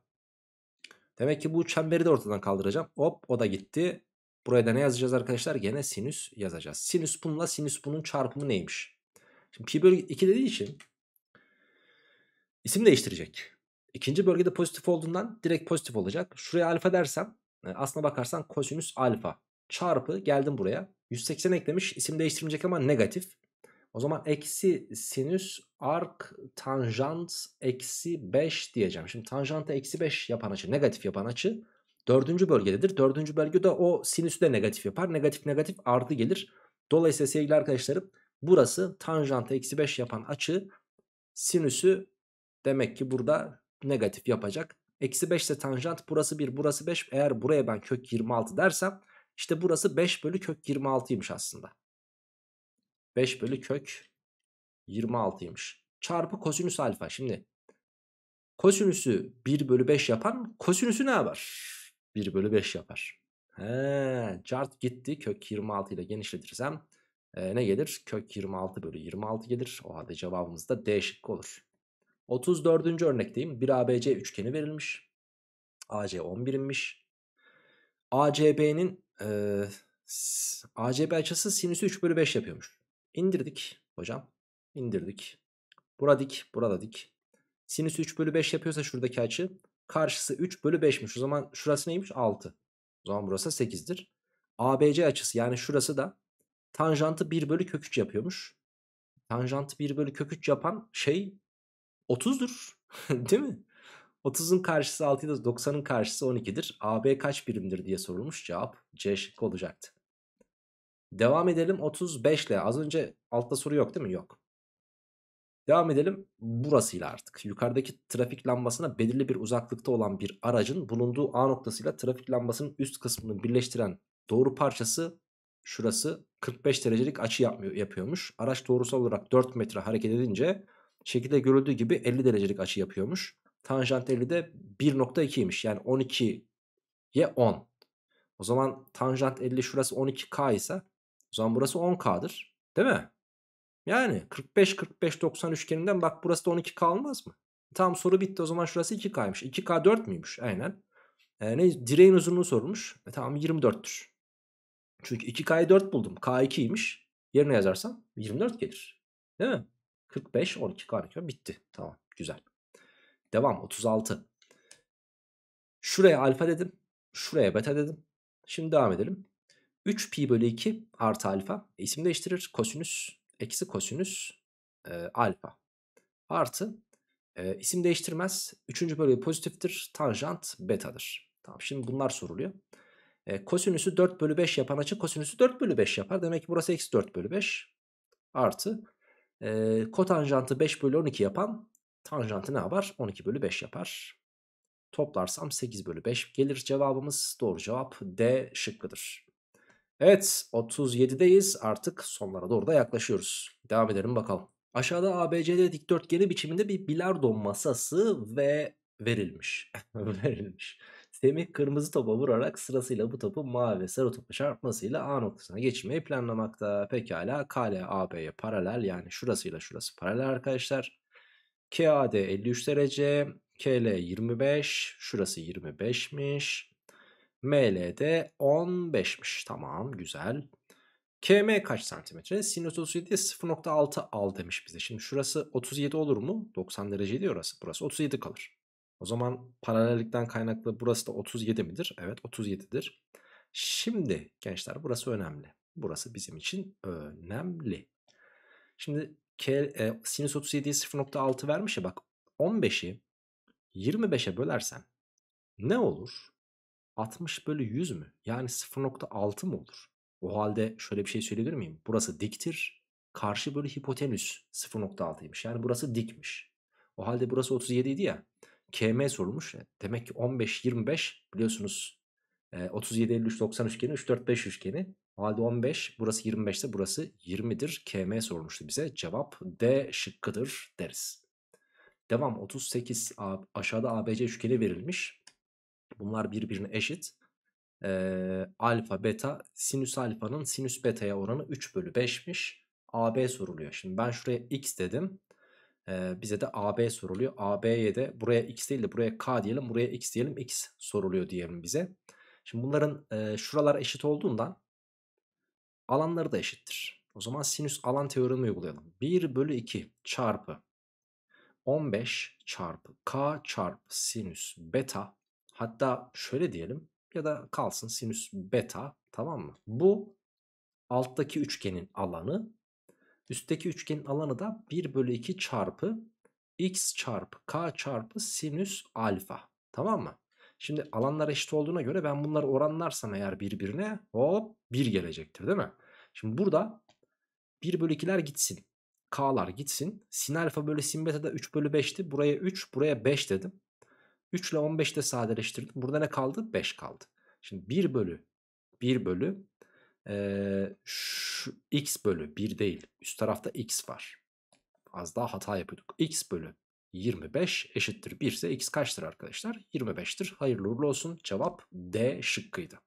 Demek ki bu çemberi de ortadan kaldıracağım. Hop o da gitti. Buraya da ne yazacağız arkadaşlar? Gene sinüs yazacağız. Sinüs bununla sinüs bunun çarpımı neymiş? Şimdi pi bölü 2 dediği için isim değiştirecek. İkinci bölgede pozitif olduğundan direkt pozitif olacak. Şuraya alfa dersem e, aslına bakarsan kosinüs alfa çarpı geldim buraya. 180 eklemiş isim değiştirmeyecek ama negatif. O zaman eksi sinüs ark tanjant eksi 5 diyeceğim. Şimdi tanjanta eksi 5 yapan açı negatif yapan açı dördüncü bölgededir. Dördüncü bölgede o sinüsü de negatif yapar. Negatif negatif artı gelir. Dolayısıyla sevgili arkadaşlarım burası tanjanta eksi 5 yapan açı sinüsü demek ki burada negatif yapacak. Eksi 5 ise tanjant burası 1 burası 5 eğer buraya ben kök 26 dersem işte burası 5 bölü kök 26'ymış aslında. 5 bölü kök 26'ymış. Çarpı kosinüs alfa şimdi. Kosinüsü 1 bölü 5 yapan kosinüsü ne yapar? 1 bölü 5 yapar. He, chart gitti kök 26 ile genişletirsem e, ne gelir? Kök 26 bölü 26 gelir. O halde cevabımız da D şıkkı olur. 34. örnekteyim. Bir ABC üçgeni verilmiş. AC 11'inmiş. ACB'nin e, ACB açısı sinüsü 3 bölü 5 yapıyormuş. İndirdik hocam. İndirdik. Burada dik, burada dik. Sinüs 3 bölü 5 yapıyorsa şuradaki açı karşısı 3 bölü 5'miş. O zaman şurası neymiş? 6. O zaman burası 8'dir. ABC açısı yani şurası da tanjantı 1 bölü kök 3 yapıyormuş. Tanjantı 1 bölü kök 3 yapan şey 30'dur. *laughs* Değil mi? 30'un karşısı 6'dır, 90'ın karşısı 12'dir. AB kaç birimdir diye sorulmuş cevap C şıkkı olacaktı. Devam edelim 35 ile. Az önce altta soru yok değil mi? Yok. Devam edelim burasıyla artık. Yukarıdaki trafik lambasına belirli bir uzaklıkta olan bir aracın bulunduğu A noktasıyla trafik lambasının üst kısmını birleştiren doğru parçası şurası 45 derecelik açı yapmıyor, yapıyormuş. Araç doğrusal olarak 4 metre hareket edince Şekilde görüldüğü gibi 50 derecelik açı yapıyormuş. Tanjant 50 de 1.2'ymiş. Yani 12'ye 10. O zaman tanjant 50 şurası 12K ise o zaman burası 10K'dır. Değil mi? Yani 45-45-90 üçgeninden bak burası da 12K olmaz mı? Tam soru bitti o zaman şurası 2K'ymış. 2K 4 müymüş? Aynen. E, ne, direğin uzunluğu sorulmuş. E, tamam 24'tür. Çünkü 2K'yı 4 buldum. K2'ymiş. Yerine yazarsam 24 gelir. Değil mi? 45 12 karekök bitti. Tamam güzel. Devam 36. Şuraya alfa dedim. Şuraya beta dedim. Şimdi devam edelim. 3 pi bölü 2 artı alfa isim değiştirir. Kosinüs eksi kosinüs e, alfa artı e, isim değiştirmez. 3. bölge pozitiftir. Tanjant betadır. Tamam şimdi bunlar soruluyor. E, kosinüsü 4 bölü 5 yapan açı kosinüsü 4 bölü 5 yapar. Demek ki burası eksi 4 bölü 5 artı e, kotanjantı 5 bölü 12 yapan tanjantı ne yapar? 12 bölü 5 yapar. Toplarsam 8 bölü 5 gelir cevabımız. Doğru cevap D şıkkıdır. Evet 37'deyiz artık sonlara doğru da yaklaşıyoruz. Devam edelim bakalım. Aşağıda ABCD dikdörtgeni biçiminde bir bilardo masası ve verilmiş. *laughs* verilmiş. Semih kırmızı topa vurarak sırasıyla bu topu mavi ve sarı topu çarpmasıyla A noktasına geçirmeyi planlamakta. Pekala kale AB'ye paralel yani şurasıyla şurası paralel arkadaşlar. KAD 53 derece, KL 25, şurası 25'miş. ML de 15'miş. Tamam güzel. KM kaç santimetre? Sinüs 37 0.6 al demiş bize. Şimdi şurası 37 olur mu? 90 derece diyor orası. Burası 37 kalır. O zaman paralellikten kaynaklı burası da 37 midir? Evet 37'dir. Şimdi gençler burası önemli. Burası bizim için önemli. Şimdi K, e, sinüs 37'ye 0.6 vermiş ya bak 15'i 25'e bölersen ne olur? 60 bölü 100 mü? Yani 0.6 mı olur? O halde şöyle bir şey söyleyebilir miyim? Burası diktir. Karşı bölü hipotenüs 0.6'ymış. Yani burası dikmiş. O halde burası 37 idi ya. KM sorulmuş. Demek ki 15-25 biliyorsunuz 37-53-90 e, üçgeni 3-4-5 üçgeni. O halde 15 burası 25 ise burası 20'dir. KM sormuştu bize. Cevap D şıkkıdır deriz. Devam 38 aşağıda ABC üçgeni verilmiş. Bunlar birbirine eşit. Ee, alfa beta sinüs alfanın sinüs beta'ya oranı 3 bölü 5'miş. AB soruluyor. Şimdi ben şuraya x dedim bize de AB soruluyor. AB'ye de buraya X değil de buraya K diyelim. Buraya X diyelim. X soruluyor diyelim bize. Şimdi bunların e, şuralar eşit olduğundan alanları da eşittir. O zaman sinüs alan teoremi uygulayalım. 1 bölü 2 çarpı 15 çarpı K çarpı sinüs beta hatta şöyle diyelim ya da kalsın sinüs beta tamam mı? Bu alttaki üçgenin alanı Üstteki üçgenin alanı da 1 bölü 2 çarpı x çarpı k çarpı sinüs alfa. Tamam mı? Şimdi alanlar eşit olduğuna göre ben bunları oranlarsam eğer birbirine hop 1 gelecektir değil mi? Şimdi burada 1 bölü 2'ler gitsin. K'lar gitsin. Sin alfa bölü sin beta da 3 bölü 5'ti. Buraya 3 buraya 5 dedim. 3 ile 15 de sadeleştirdim. Burada ne kaldı? 5 kaldı. Şimdi 1 bölü 1 bölü e, şu x bölü 1 değil üst tarafta x var. Az daha hata yapıyorduk. x bölü 25 eşittir 1 ise x kaçtır arkadaşlar? 25'tir. Hayırlı uğurlu olsun. Cevap D şıkkıydı.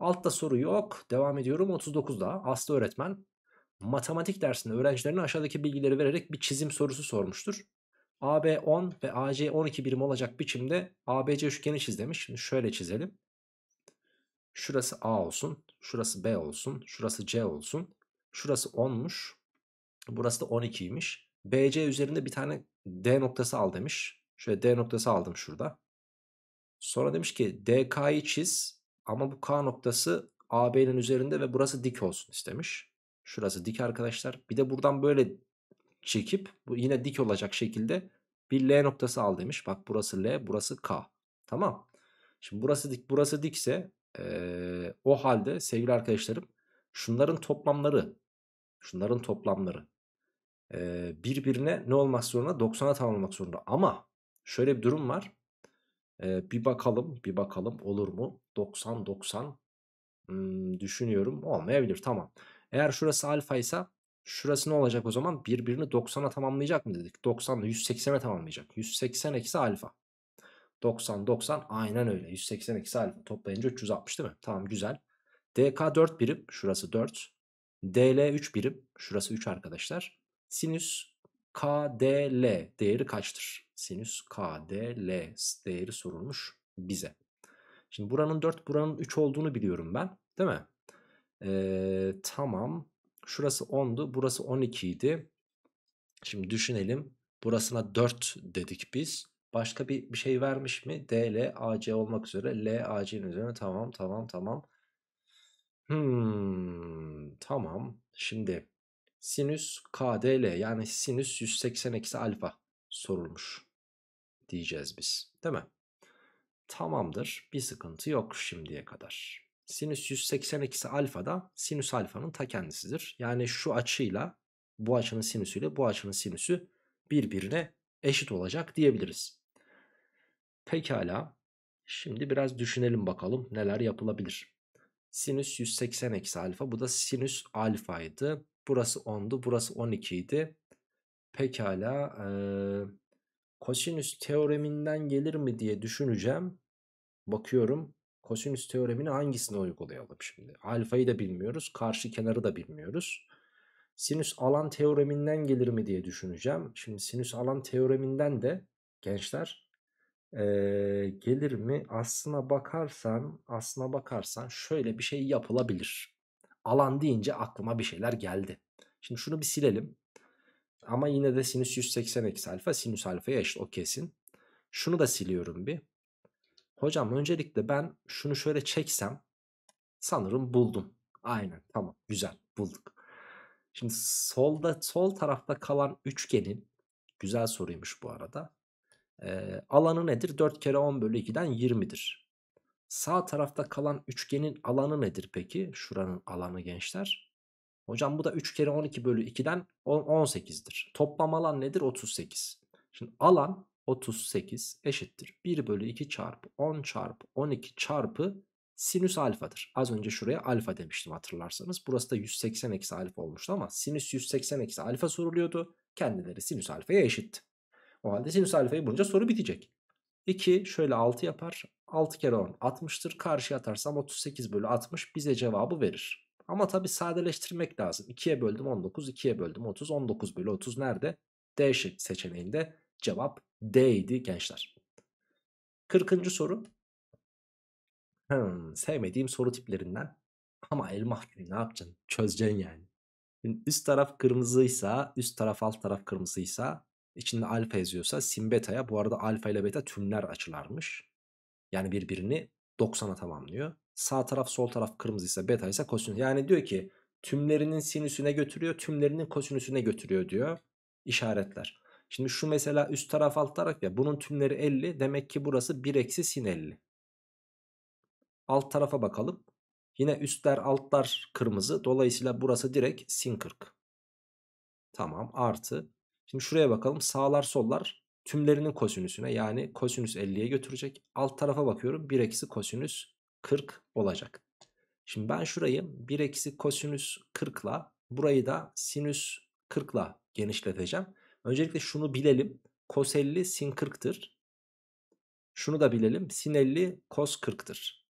Altta soru yok. Devam ediyorum. 39'da Aslı öğretmen matematik dersinde öğrencilerine aşağıdaki bilgileri vererek bir çizim sorusu sormuştur. AB 10 ve AC 12 birim olacak biçimde ABC üçgeni çiz demiş. Şimdi şöyle çizelim. Şurası A olsun. Şurası B olsun. Şurası C olsun. Şurası 10'muş. Burası da 12'ymiş. BC üzerinde bir tane D noktası al demiş. Şöyle D noktası aldım şurada. Sonra demiş ki DK'yı çiz ama bu K noktası AB'nin üzerinde ve burası dik olsun istemiş. Şurası dik arkadaşlar. Bir de buradan böyle çekip bu yine dik olacak şekilde bir L noktası al demiş. Bak burası L, burası K. Tamam. Şimdi burası dik, burası dikse o halde sevgili arkadaşlarım şunların toplamları şunların toplamları e, birbirine ne olmak zorunda? 90'a tamamlamak zorunda. Ama şöyle bir durum var. E, bir bakalım bir bakalım olur mu? 90 90 hmm, düşünüyorum olmayabilir tamam. Eğer şurası alfa ise şurası ne olacak o zaman? Birbirini 90'a tamamlayacak mı dedik? 90'la 180'e tamamlayacak. 180 eksi alfa. 90 90 aynen öyle. 180 eksi alfa toplayınca 360 değil mi? Tamam güzel. DK 4 birim şurası 4. DL 3 birim şurası 3 arkadaşlar. Sinüs KDL değeri kaçtır? Sinüs KDL değeri sorulmuş bize. Şimdi buranın 4 buranın 3 olduğunu biliyorum ben değil mi? Ee, tamam. Şurası 10'du burası 12 idi. Şimdi düşünelim. Burasına 4 dedik biz. Başka bir, bir şey vermiş mi? D L A C olmak üzere. L, A AC'nin üzerine tamam tamam tamam. Hmm, tamam. Şimdi sinüs K D L yani sinüs 180 eksi alfa sorulmuş diyeceğiz biz. Değil mi? Tamamdır. Bir sıkıntı yok şimdiye kadar. Sinüs 180 eksi alfa da sinüs alfanın ta kendisidir. Yani şu açıyla bu açının sinüsüyle bu açının sinüsü birbirine eşit olacak diyebiliriz. Pekala. Şimdi biraz düşünelim bakalım neler yapılabilir. Sinüs 180 eksi alfa. Bu da sinüs alfaydı. Burası 10'du. Burası 12 idi. Pekala. Ee, kosinüs teoreminden gelir mi diye düşüneceğim. Bakıyorum. Kosinüs teoremini hangisine uygulayalım şimdi? Alfayı da bilmiyoruz. Karşı kenarı da bilmiyoruz sinüs alan teoreminden gelir mi diye düşüneceğim. Şimdi sinüs alan teoreminden de gençler ee, gelir mi? Aslına bakarsan, aslına bakarsan şöyle bir şey yapılabilir. Alan deyince aklıma bir şeyler geldi. Şimdi şunu bir silelim. Ama yine de sinüs 180 eksi alfa sinüs alfaya eşit o kesin. Şunu da siliyorum bir. Hocam öncelikle ben şunu şöyle çeksem sanırım buldum. Aynen tamam güzel bulduk. Şimdi solda sol tarafta kalan üçgenin güzel soruymuş bu arada. E, alanı nedir? 4 kere 10 bölü 2'den 20'dir. Sağ tarafta kalan üçgenin alanı nedir peki? Şuranın alanı gençler. Hocam bu da 3 kere 12 bölü 2'den 18'dir. Toplam alan nedir? 38. Şimdi alan 38 eşittir. 1 bölü 2 çarpı 10 çarpı 12 çarpı sinüs alfadır. Az önce şuraya alfa demiştim hatırlarsanız. Burası da 180 eksi alfa olmuştu ama sinüs 180 eksi alfa soruluyordu. Kendileri sinüs alfaya eşitti. O halde sinüs alfayı bulunca soru bitecek. 2 şöyle 6 yapar. 6 kere 10 60'tır. Karşıya atarsam 38 bölü 60 bize cevabı verir. Ama tabi sadeleştirmek lazım. 2'ye böldüm 19, 2'ye böldüm 30, 19 bölü 30 nerede? D seçeneğinde cevap D idi gençler. 40. soru Hmm, sevmediğim soru tiplerinden. Ama elmah gibi ne yapacaksın? Çözeceksin yani. Şimdi üst taraf kırmızıysa, üst taraf alt taraf kırmızıysa, içinde alfa yazıyorsa sin beta'ya bu arada alfa ile beta tümler açılarmış. Yani birbirini 90'a tamamlıyor. Sağ taraf sol taraf kırmızıysa beta ise kosinüs. Yani diyor ki tümlerinin sinüsüne götürüyor, tümlerinin kosinüsüne götürüyor diyor işaretler. Şimdi şu mesela üst taraf alt taraf ya bunun tümleri 50 demek ki burası 1 eksi sin 50. Alt tarafa bakalım. Yine üstler altlar kırmızı. Dolayısıyla burası direkt sin 40. Tamam artı. Şimdi şuraya bakalım. Sağlar sollar tümlerinin kosinüsüne yani kosinüs 50'ye götürecek. Alt tarafa bakıyorum 1 eksi kosinüs 40 olacak. Şimdi ben şurayı 1 eksi kosinüs 40 ile burayı da sinüs 40 ile genişleteceğim. Öncelikle şunu bilelim. Kos 50 sin 40'tır. Şunu da bilelim. Sin 50 kos 40'tır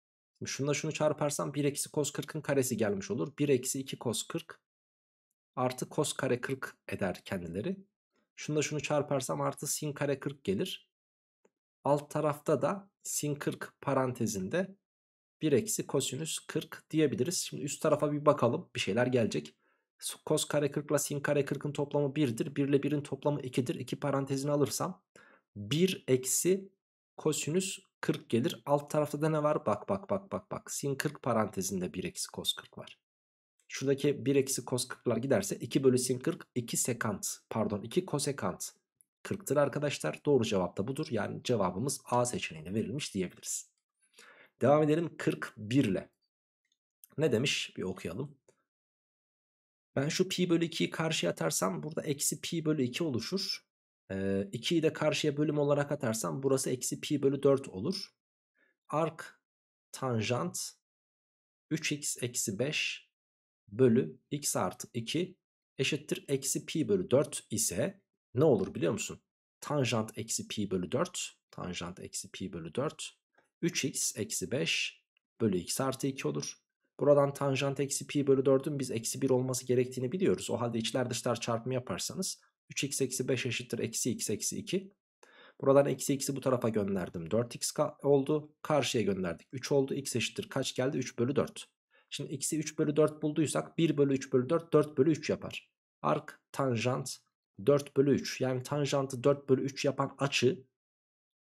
şunda şunu çarparsam 1 eksi cos 40'ın karesi gelmiş olur. 1 eksi 2 cos 40 artı cos kare 40 eder kendileri. şunda şunu çarparsam artı sin kare 40 gelir. Alt tarafta da sin 40 parantezinde 1 eksi kosinüs 40 diyebiliriz. Şimdi üst tarafa bir bakalım bir şeyler gelecek. Kos kare 40 ile sin kare 40'ın toplamı 1'dir. 1 ile 1'in toplamı 2'dir. 2 parantezini alırsam 1 eksi kosinüs 40 gelir. Alt tarafta da ne var? Bak bak bak bak bak. Sin 40 parantezinde 1 eksi cos 40 var. Şuradaki 1 eksi cos 40'lar giderse 2 bölü sin 40 2 sekant. Pardon 2 kosekant. 40'tır arkadaşlar. Doğru cevap da budur. Yani cevabımız A seçeneğine verilmiş diyebiliriz. Devam edelim 41 ile. Ne demiş? Bir okuyalım. Ben şu pi bölü 2'yi karşıya atarsam burada eksi pi bölü 2 oluşur. E, 2'yi de karşıya bölüm olarak atarsam burası eksi pi bölü 4 olur. Ark tanjant 3x eksi 5 bölü x artı 2 eşittir eksi pi bölü 4 ise ne olur biliyor musun? Tanjant eksi pi bölü 4 tanjant eksi pi bölü 4 3x eksi 5 bölü x artı 2 olur. Buradan tanjant eksi pi bölü 4'ün biz eksi 1 olması gerektiğini biliyoruz. O halde içler dışlar çarpımı yaparsanız 3x eksi 5 eşittir eksi x eksi 2. Buradan eksi x'i bu tarafa gönderdim. 4x oldu. Karşıya gönderdik. 3 oldu. x eşittir. Kaç geldi? 3 bölü 4. Şimdi x'i 3 bölü 4 bulduysak 1 bölü 3 bölü 4 4 bölü 3 yapar. Ark tanjant 4 bölü 3. Yani tanjantı 4 bölü 3 yapan açı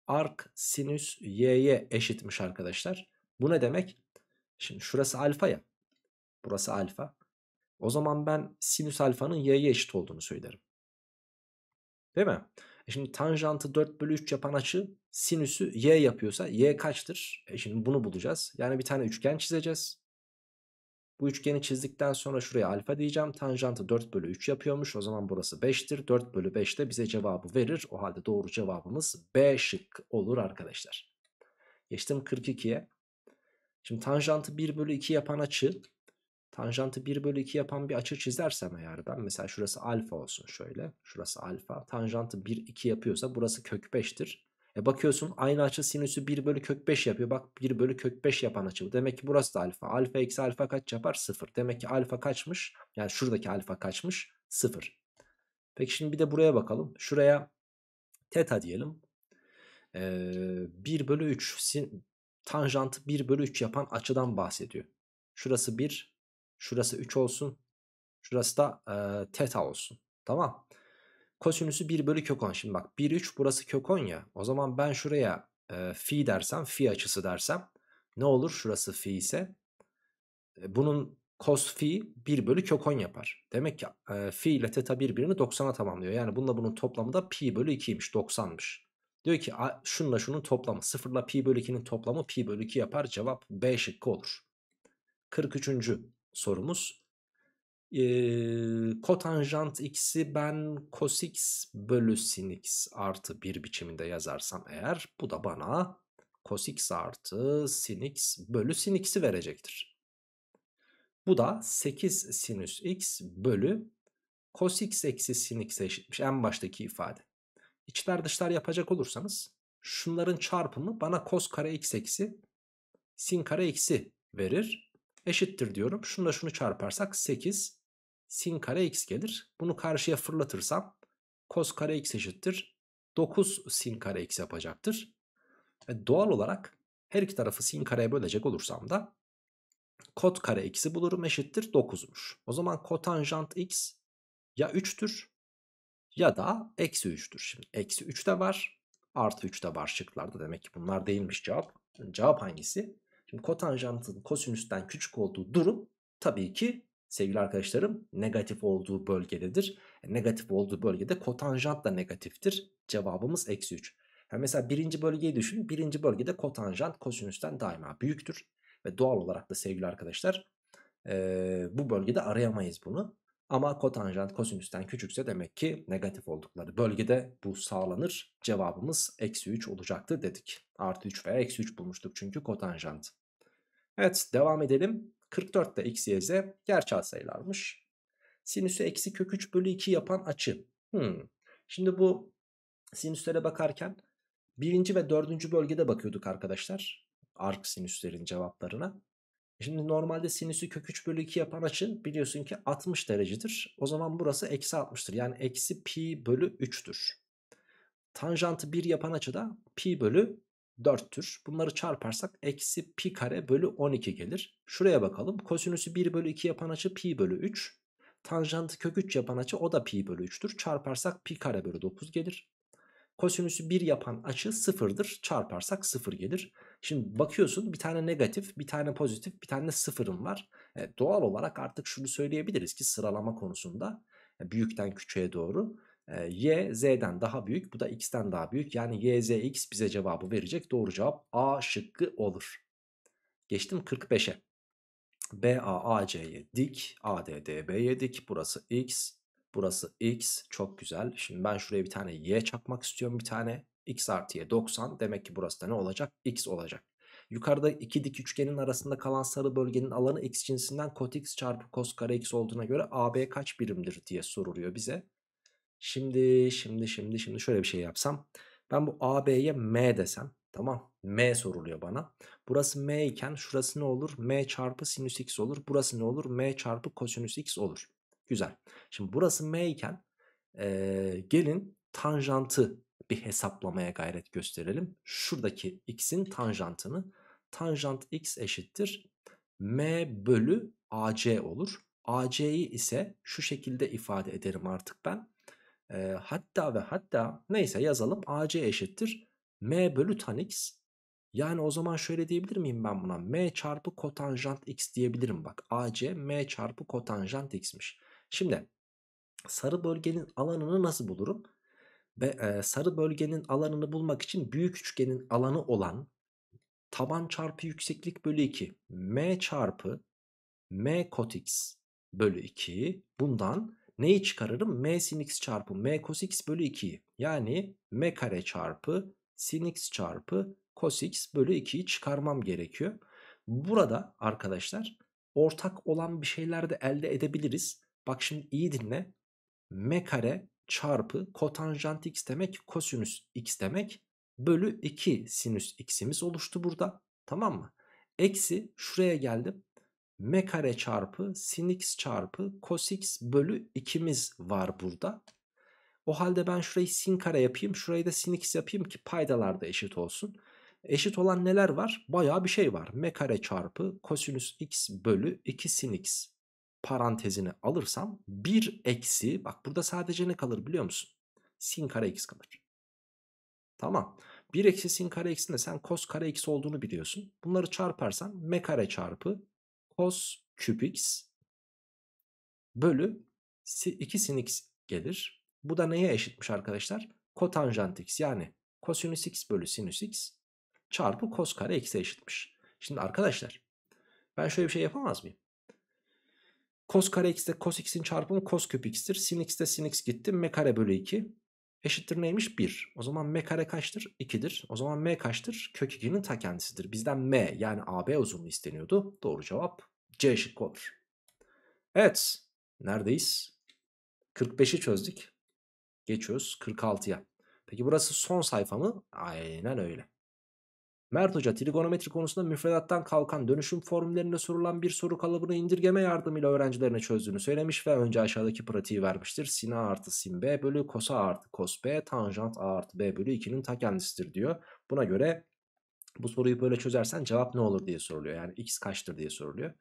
ark sinüs y'ye eşitmiş arkadaşlar. Bu ne demek? Şimdi şurası alfa ya. Burası alfa. O zaman ben sinüs alfanın y'ye eşit olduğunu söylerim. Değil mi? E şimdi tanjantı 4 bölü 3 yapan açı sinüsü y yapıyorsa y kaçtır? E şimdi bunu bulacağız. Yani bir tane üçgen çizeceğiz. Bu üçgeni çizdikten sonra şuraya alfa diyeceğim. Tanjantı 4 bölü 3 yapıyormuş. O zaman burası 5'tir. 4 bölü 5 de bize cevabı verir. O halde doğru cevabımız B şık olur arkadaşlar. Geçtim 42'ye. Şimdi tanjantı 1 bölü 2 yapan açı Tanjantı 1 bölü 2 yapan bir açı çizersem eğer ben mesela şurası alfa olsun şöyle. Şurası alfa. Tanjantı 1 2 yapıyorsa burası kök 5'tir. E bakıyorsun aynı açı sinüsü 1 bölü kök 5 yapıyor. Bak 1 bölü kök 5 yapan açı bu. Demek ki burası da alfa. Alfa eksi alfa kaç yapar? 0. Demek ki alfa kaçmış? Yani şuradaki alfa kaçmış? 0. Peki şimdi bir de buraya bakalım. Şuraya teta diyelim. Ee, 1 bölü 3 sin, tanjantı 1 bölü 3 yapan açıdan bahsediyor. Şurası 1 Şurası 3 olsun. Şurası da e, teta olsun. Tamam. Kosinüsü 1 bölü kök 10. Şimdi bak 1 3 burası kök 10 ya. O zaman ben şuraya e, fi dersem fi açısı dersem ne olur şurası fi ise e, bunun cos fi 1 bölü kök 10 yapar. Demek ki e, fi ile teta birbirini 90'a tamamlıyor. Yani bununla bunun toplamı da pi bölü 2'ymiş 90'mış. Diyor ki a, şunla şunun toplamı 0 ile pi bölü 2'nin toplamı pi bölü 2 yapar. Cevap B şıkkı olur. 43 sorumuz. E, kotanjant x'i ben cos x bölü sin x artı 1 biçiminde yazarsam eğer bu da bana cos x artı sin x bölü sin x'i verecektir. Bu da 8 sinüs x bölü cos x eksi sin x'e eşitmiş en baştaki ifade. İçler dışlar yapacak olursanız şunların çarpımı bana cos kare x eksi sin kare x'i verir eşittir diyorum. Şununla şunu çarparsak 8 sin kare x gelir. Bunu karşıya fırlatırsam kos kare x eşittir. 9 sin kare x yapacaktır. Ve doğal olarak her iki tarafı sin kareye bölecek olursam da kot kare x'i bulurum eşittir 9'muş. O zaman kotanjant x ya 3'tür ya da eksi 3'tür. Şimdi eksi 3 de var artı 3 de var şıklarda demek ki bunlar değilmiş cevap. Cevap hangisi? Şimdi kotanjantın kosinüsten küçük olduğu durum tabii ki sevgili arkadaşlarım negatif olduğu bölgededir. E, negatif olduğu bölgede kotanjant da negatiftir. Cevabımız eksi 3. Yani mesela birinci bölgeyi düşünün. Birinci bölgede kotanjant kosinüsten daima büyüktür. Ve doğal olarak da sevgili arkadaşlar e, bu bölgede arayamayız bunu. Ama kotanjant kosinüsten küçükse demek ki negatif oldukları bölgede bu sağlanır. Cevabımız eksi 3 olacaktı dedik. Artı 3 veya eksi 3 bulmuştuk çünkü kotanjant. Evet devam edelim. 44'te x, y, z gerçel sayılarmış. Sinüsü eksi kök 3 bölü 2 yapan açı. Hmm. Şimdi bu sinüslere bakarken birinci ve dördüncü bölgede bakıyorduk arkadaşlar. Arc sinüslerin cevaplarına. Şimdi normalde sinüsü kök 3 bölü 2 yapan açı biliyorsun ki 60 derecedir. O zaman burası eksi 60'tır. Yani eksi pi bölü 3'tür. Tanjantı 1 yapan açı da pi bölü 4'tür. Bunları çarparsak eksi pi kare bölü 12 gelir. Şuraya bakalım. Kosinüsü 1 bölü 2 yapan açı pi bölü 3. Tanjantı kök 3 yapan açı o da pi bölü 3'tür. Çarparsak pi kare bölü 9 gelir. Kosinüsü 1 yapan açı 0'dır. Çarparsak 0 gelir. Şimdi bakıyorsun bir tane negatif, bir tane pozitif, bir tane de var. E, doğal olarak artık şunu söyleyebiliriz ki sıralama konusunda e, büyükten küçüğe doğru e, y z'den daha büyük, bu da x'ten daha büyük. Yani y z x bize cevabı verecek. Doğru cevap A şıkkı olur. Geçtim 45'e. B A A C'ye dik, A D D B'ye dik. Burası x, Burası x çok güzel. Şimdi ben şuraya bir tane y çakmak istiyorum bir tane. x artı y. 90 demek ki burası da ne olacak? x olacak. Yukarıda iki dik üçgenin arasında kalan sarı bölgenin alanı x cinsinden kot x çarpı kos kare x olduğuna göre AB kaç birimdir diye soruluyor bize. Şimdi şimdi şimdi şimdi şöyle bir şey yapsam. Ben bu AB'ye M desem tamam M soruluyor bana. Burası M iken şurası ne olur? M çarpı sinüs x olur. Burası ne olur? M çarpı kosinüs x olur. Güzel. Şimdi burası M iken ee, gelin tanjantı bir hesaplamaya gayret gösterelim. Şuradaki x'in tanjantını tanjant x eşittir m bölü ac olur. ac'yi ise şu şekilde ifade ederim artık ben. E, hatta ve hatta neyse yazalım ac eşittir m bölü tan x. Yani o zaman şöyle diyebilir miyim ben buna? m çarpı kotanjant x diyebilirim bak. ac m çarpı kotanjant x'miş. Şimdi sarı bölgenin alanını nasıl bulurum? Ve e, sarı bölgenin alanını bulmak için büyük üçgenin alanı olan taban çarpı yükseklik bölü 2 m çarpı m kot x bölü 2 bundan neyi çıkarırım? m sin x çarpı m cos x bölü 2'yi yani m kare çarpı sin x çarpı cos x bölü 2'yi çıkarmam gerekiyor. Burada arkadaşlar ortak olan bir şeyler de elde edebiliriz. Bak şimdi iyi dinle. M kare çarpı kotanjant x demek kosinüs x demek bölü 2 sinüs x'imiz oluştu burada. Tamam mı? Eksi şuraya geldim. M kare çarpı sin x çarpı cos x bölü 2'miz var burada. O halde ben şurayı sin kare yapayım. Şurayı da sin x yapayım ki paydalar da eşit olsun. Eşit olan neler var? Baya bir şey var. M kare çarpı kosinüs x bölü 2 sin x. Parantezini alırsam 1 eksi bak burada sadece ne kalır biliyor musun? Sin kare x kalır. Tamam. 1 eksi sin kare x'in de sen cos kare x olduğunu biliyorsun. Bunları çarparsan m kare çarpı cos küp x bölü 2 sin x gelir. Bu da neye eşitmiş arkadaşlar? Kotanjant x yani kosinüs x bölü sinüs x çarpı cos kare x'e eşitmiş. Şimdi arkadaşlar ben şöyle bir şey yapamaz mıyım? Cos kare x de cos x'in çarpımı cos küp x'tir. Sin x de sin x gitti. M kare bölü 2 eşittir neymiş? 1. O zaman m kare kaçtır? 2'dir. O zaman m kaçtır? Kök 2'nin ta kendisidir. Bizden m yani AB uzunluğu isteniyordu. Doğru cevap C şıkkı olur. Evet. Neredeyiz? 45'i çözdük. Geçiyoruz 46'ya. Peki burası son sayfa mı? Aynen öyle. Mert Hoca trigonometri konusunda müfredattan kalkan dönüşüm formüllerinde sorulan bir soru kalıbını indirgeme yardımıyla öğrencilerine çözdüğünü söylemiş ve önce aşağıdaki pratiği vermiştir. Sin A artı sin B bölü A artı kos B tanjant A artı B bölü 2'nin ta kendisidir diyor. Buna göre bu soruyu böyle çözersen cevap ne olur diye soruluyor. Yani x kaçtır diye soruluyor.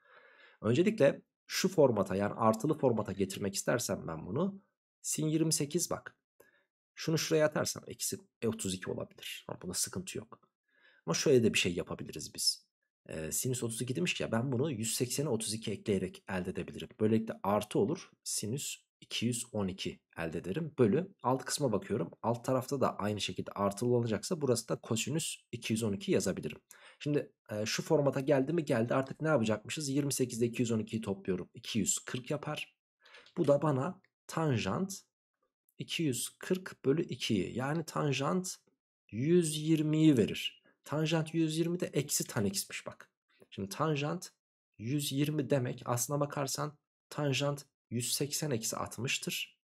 Öncelikle şu formata yani artılı formata getirmek istersem ben bunu sin 28 bak. Şunu şuraya atarsam eksi 32 olabilir. Ama buna sıkıntı yok. Ama şöyle de bir şey yapabiliriz biz. Ee, sinüs 32 demiş ya ben bunu 180'e 32 ekleyerek elde edebilirim. Böylelikle artı olur sinüs 212 elde ederim. Bölü alt kısma bakıyorum. Alt tarafta da aynı şekilde artılı olacaksa burası da kosinüs 212 yazabilirim. Şimdi e, şu formata geldi mi geldi artık ne yapacakmışız? 28'de 212'yi topluyorum. 240 yapar. Bu da bana tanjant 240 bölü 2'yi yani tanjant 120'yi verir. Tanjant 120 de eksi tan x'miş bak. Şimdi tanjant 120 demek aslına bakarsan tanjant 180 eksi 60'tır.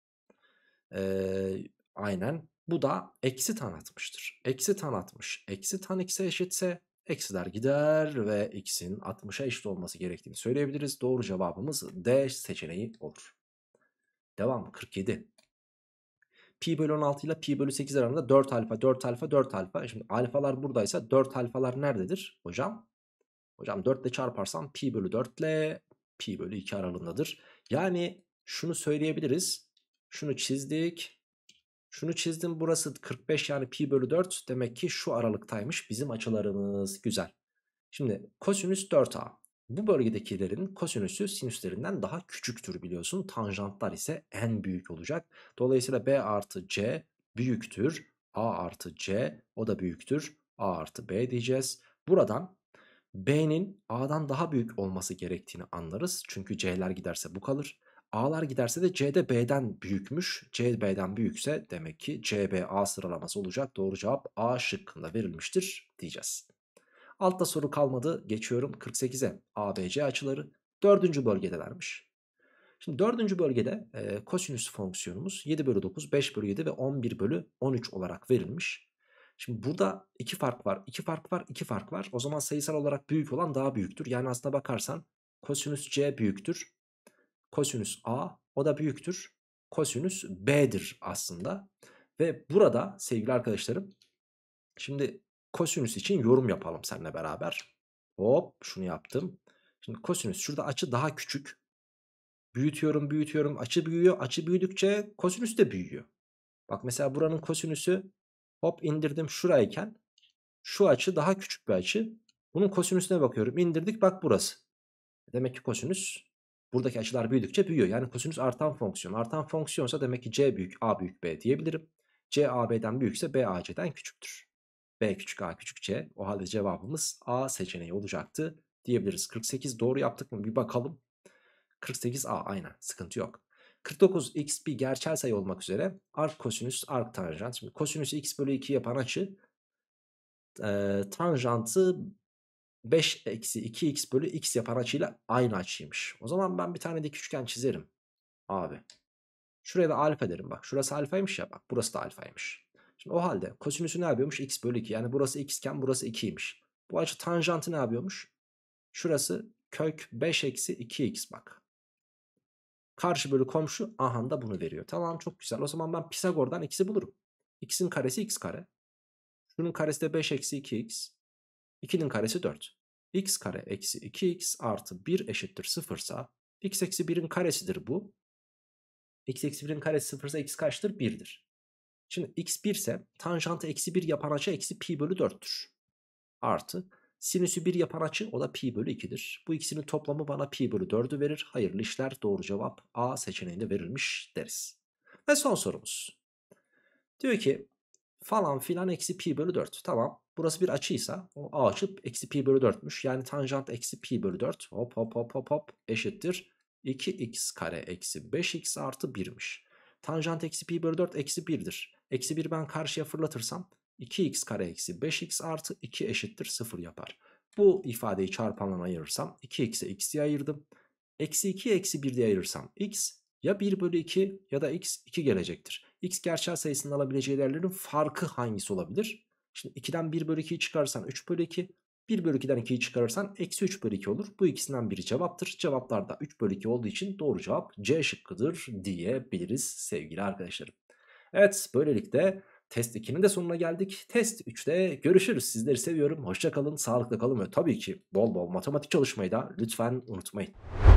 Ee, aynen bu da eksi tan 60'tır. Eksi tan 60 eksi tan x'e eşitse eksiler gider ve x'in 60'a eşit olması gerektiğini söyleyebiliriz. Doğru cevabımız D seçeneği olur. Devam 47 pi bölü 16 ile pi bölü 8 arasında 4 alfa 4 alfa 4 alfa. Şimdi alfalar buradaysa 4 alfalar nerededir hocam? Hocam 4 ile çarparsam pi bölü 4 ile pi bölü 2 aralığındadır. Yani şunu söyleyebiliriz. Şunu çizdik. Şunu çizdim burası 45 yani pi bölü 4 demek ki şu aralıktaymış bizim açılarımız. Güzel. Şimdi kosinüs 4a. Bu bölgedekilerin kosinüsü sinüslerinden daha küçüktür biliyorsun. Tanjantlar ise en büyük olacak. Dolayısıyla B artı C büyüktür. A artı C o da büyüktür. A artı B diyeceğiz. Buradan B'nin A'dan daha büyük olması gerektiğini anlarız. Çünkü C'ler giderse bu kalır. A'lar giderse de C'de B'den büyükmüş. C B'den büyükse demek ki c b a sıralaması olacak. Doğru cevap A şıkkında verilmiştir diyeceğiz. Altta soru kalmadı. Geçiyorum 48'e. ABC açıları dördüncü bölgedelermiş. Şimdi dördüncü bölgede e, kosinüs fonksiyonumuz 7 bölü 9, 5 bölü 7 ve 11 bölü 13 olarak verilmiş. Şimdi burada iki fark var, iki fark var, iki fark var. O zaman sayısal olarak büyük olan daha büyüktür. Yani aslına bakarsan kosinüs C büyüktür. Kosinüs A o da büyüktür. Kosinüs B'dir aslında. Ve burada sevgili arkadaşlarım şimdi kosinüs için yorum yapalım seninle beraber. Hop şunu yaptım. Şimdi kosinüs şurada açı daha küçük. Büyütüyorum büyütüyorum açı büyüyor. Açı büyüdükçe kosinüs de büyüyor. Bak mesela buranın kosinüsü hop indirdim şurayken şu açı daha küçük bir açı. Bunun kosinüsüne bakıyorum indirdik bak burası. Demek ki kosinüs buradaki açılar büyüdükçe büyüyor. Yani kosinüs artan fonksiyon. Artan fonksiyonsa demek ki C büyük A büyük B diyebilirim. C AB'den büyükse B AC'den küçüktür. B küçük A küçük C. O halde cevabımız A seçeneği olacaktı diyebiliriz. 48 doğru yaptık mı bir bakalım. 48 A aynen sıkıntı yok. 49 x bir gerçel sayı olmak üzere arc kosinüs arc tanjant. Şimdi kosinüs x bölü 2 yapan açı e, tanjantı 5 eksi 2x bölü x yapan açıyla aynı açıymış. O zaman ben bir tane dik üçgen çizerim abi. Şuraya da alfa derim bak. Şurası alfaymış ya bak. Burası da alfaymış. Şimdi o halde kosinüsü ne yapıyormuş? X bölü 2. Yani burası x iken burası 2'ymiş. Bu açı tanjantı ne yapıyormuş? Şurası kök 5 eksi 2x bak. Karşı bölü komşu aha da bunu veriyor. Tamam çok güzel. O zaman ben Pisagor'dan x'i bulurum. x'in karesi x kare. Şunun karesi de 5 eksi 2x. 2'nin karesi 4. x kare eksi 2x artı 1 eşittir 0 sa x eksi 1'in karesidir bu. x eksi 1'in karesi 0 ise x kaçtır? 1'dir. Şimdi x 1 ise tanjantı eksi 1 yapan açı eksi pi bölü 4'tür. Artı sinüsü 1 yapan açı o da pi bölü 2'dir. Bu ikisinin toplamı bana pi bölü 4'ü verir. Hayırlı işler doğru cevap A seçeneğinde verilmiş deriz. Ve son sorumuz. Diyor ki falan filan eksi pi bölü 4. Tamam burası bir açıysa o A açı eksi pi bölü 4'müş. Yani tanjant eksi pi bölü 4 hop hop hop hop hop eşittir. 2x kare eksi 5x artı 1'miş. Tanjant eksi pi bölü 4 eksi 1'dir. Eksi 1 ben karşıya fırlatırsam 2x kare eksi 5x artı 2 eşittir 0 yapar. Bu ifadeyi çarpandan ayırırsam 2x'e x'i ayırdım. Eksi 2 eksi 1 diye ayırırsam x ya 1 bölü 2 ya da x 2 gelecektir. x gerçel sayısının alabileceği değerlerin farkı hangisi olabilir? Şimdi 2'den 1 bölü 2'yi çıkarırsan 3 bölü 2. 1 bölü 2'den 2'yi çıkarırsan eksi 3 bölü 2 olur. Bu ikisinden biri cevaptır. Cevaplar da 3 bölü 2 olduğu için doğru cevap C şıkkıdır diyebiliriz sevgili arkadaşlarım. Evet böylelikle test 2'nin de sonuna geldik. Test 3'te görüşürüz. Sizleri seviyorum. Hoşçakalın. kalın, sağlıkla kalın ve tabii ki bol bol matematik çalışmayı da lütfen unutmayın.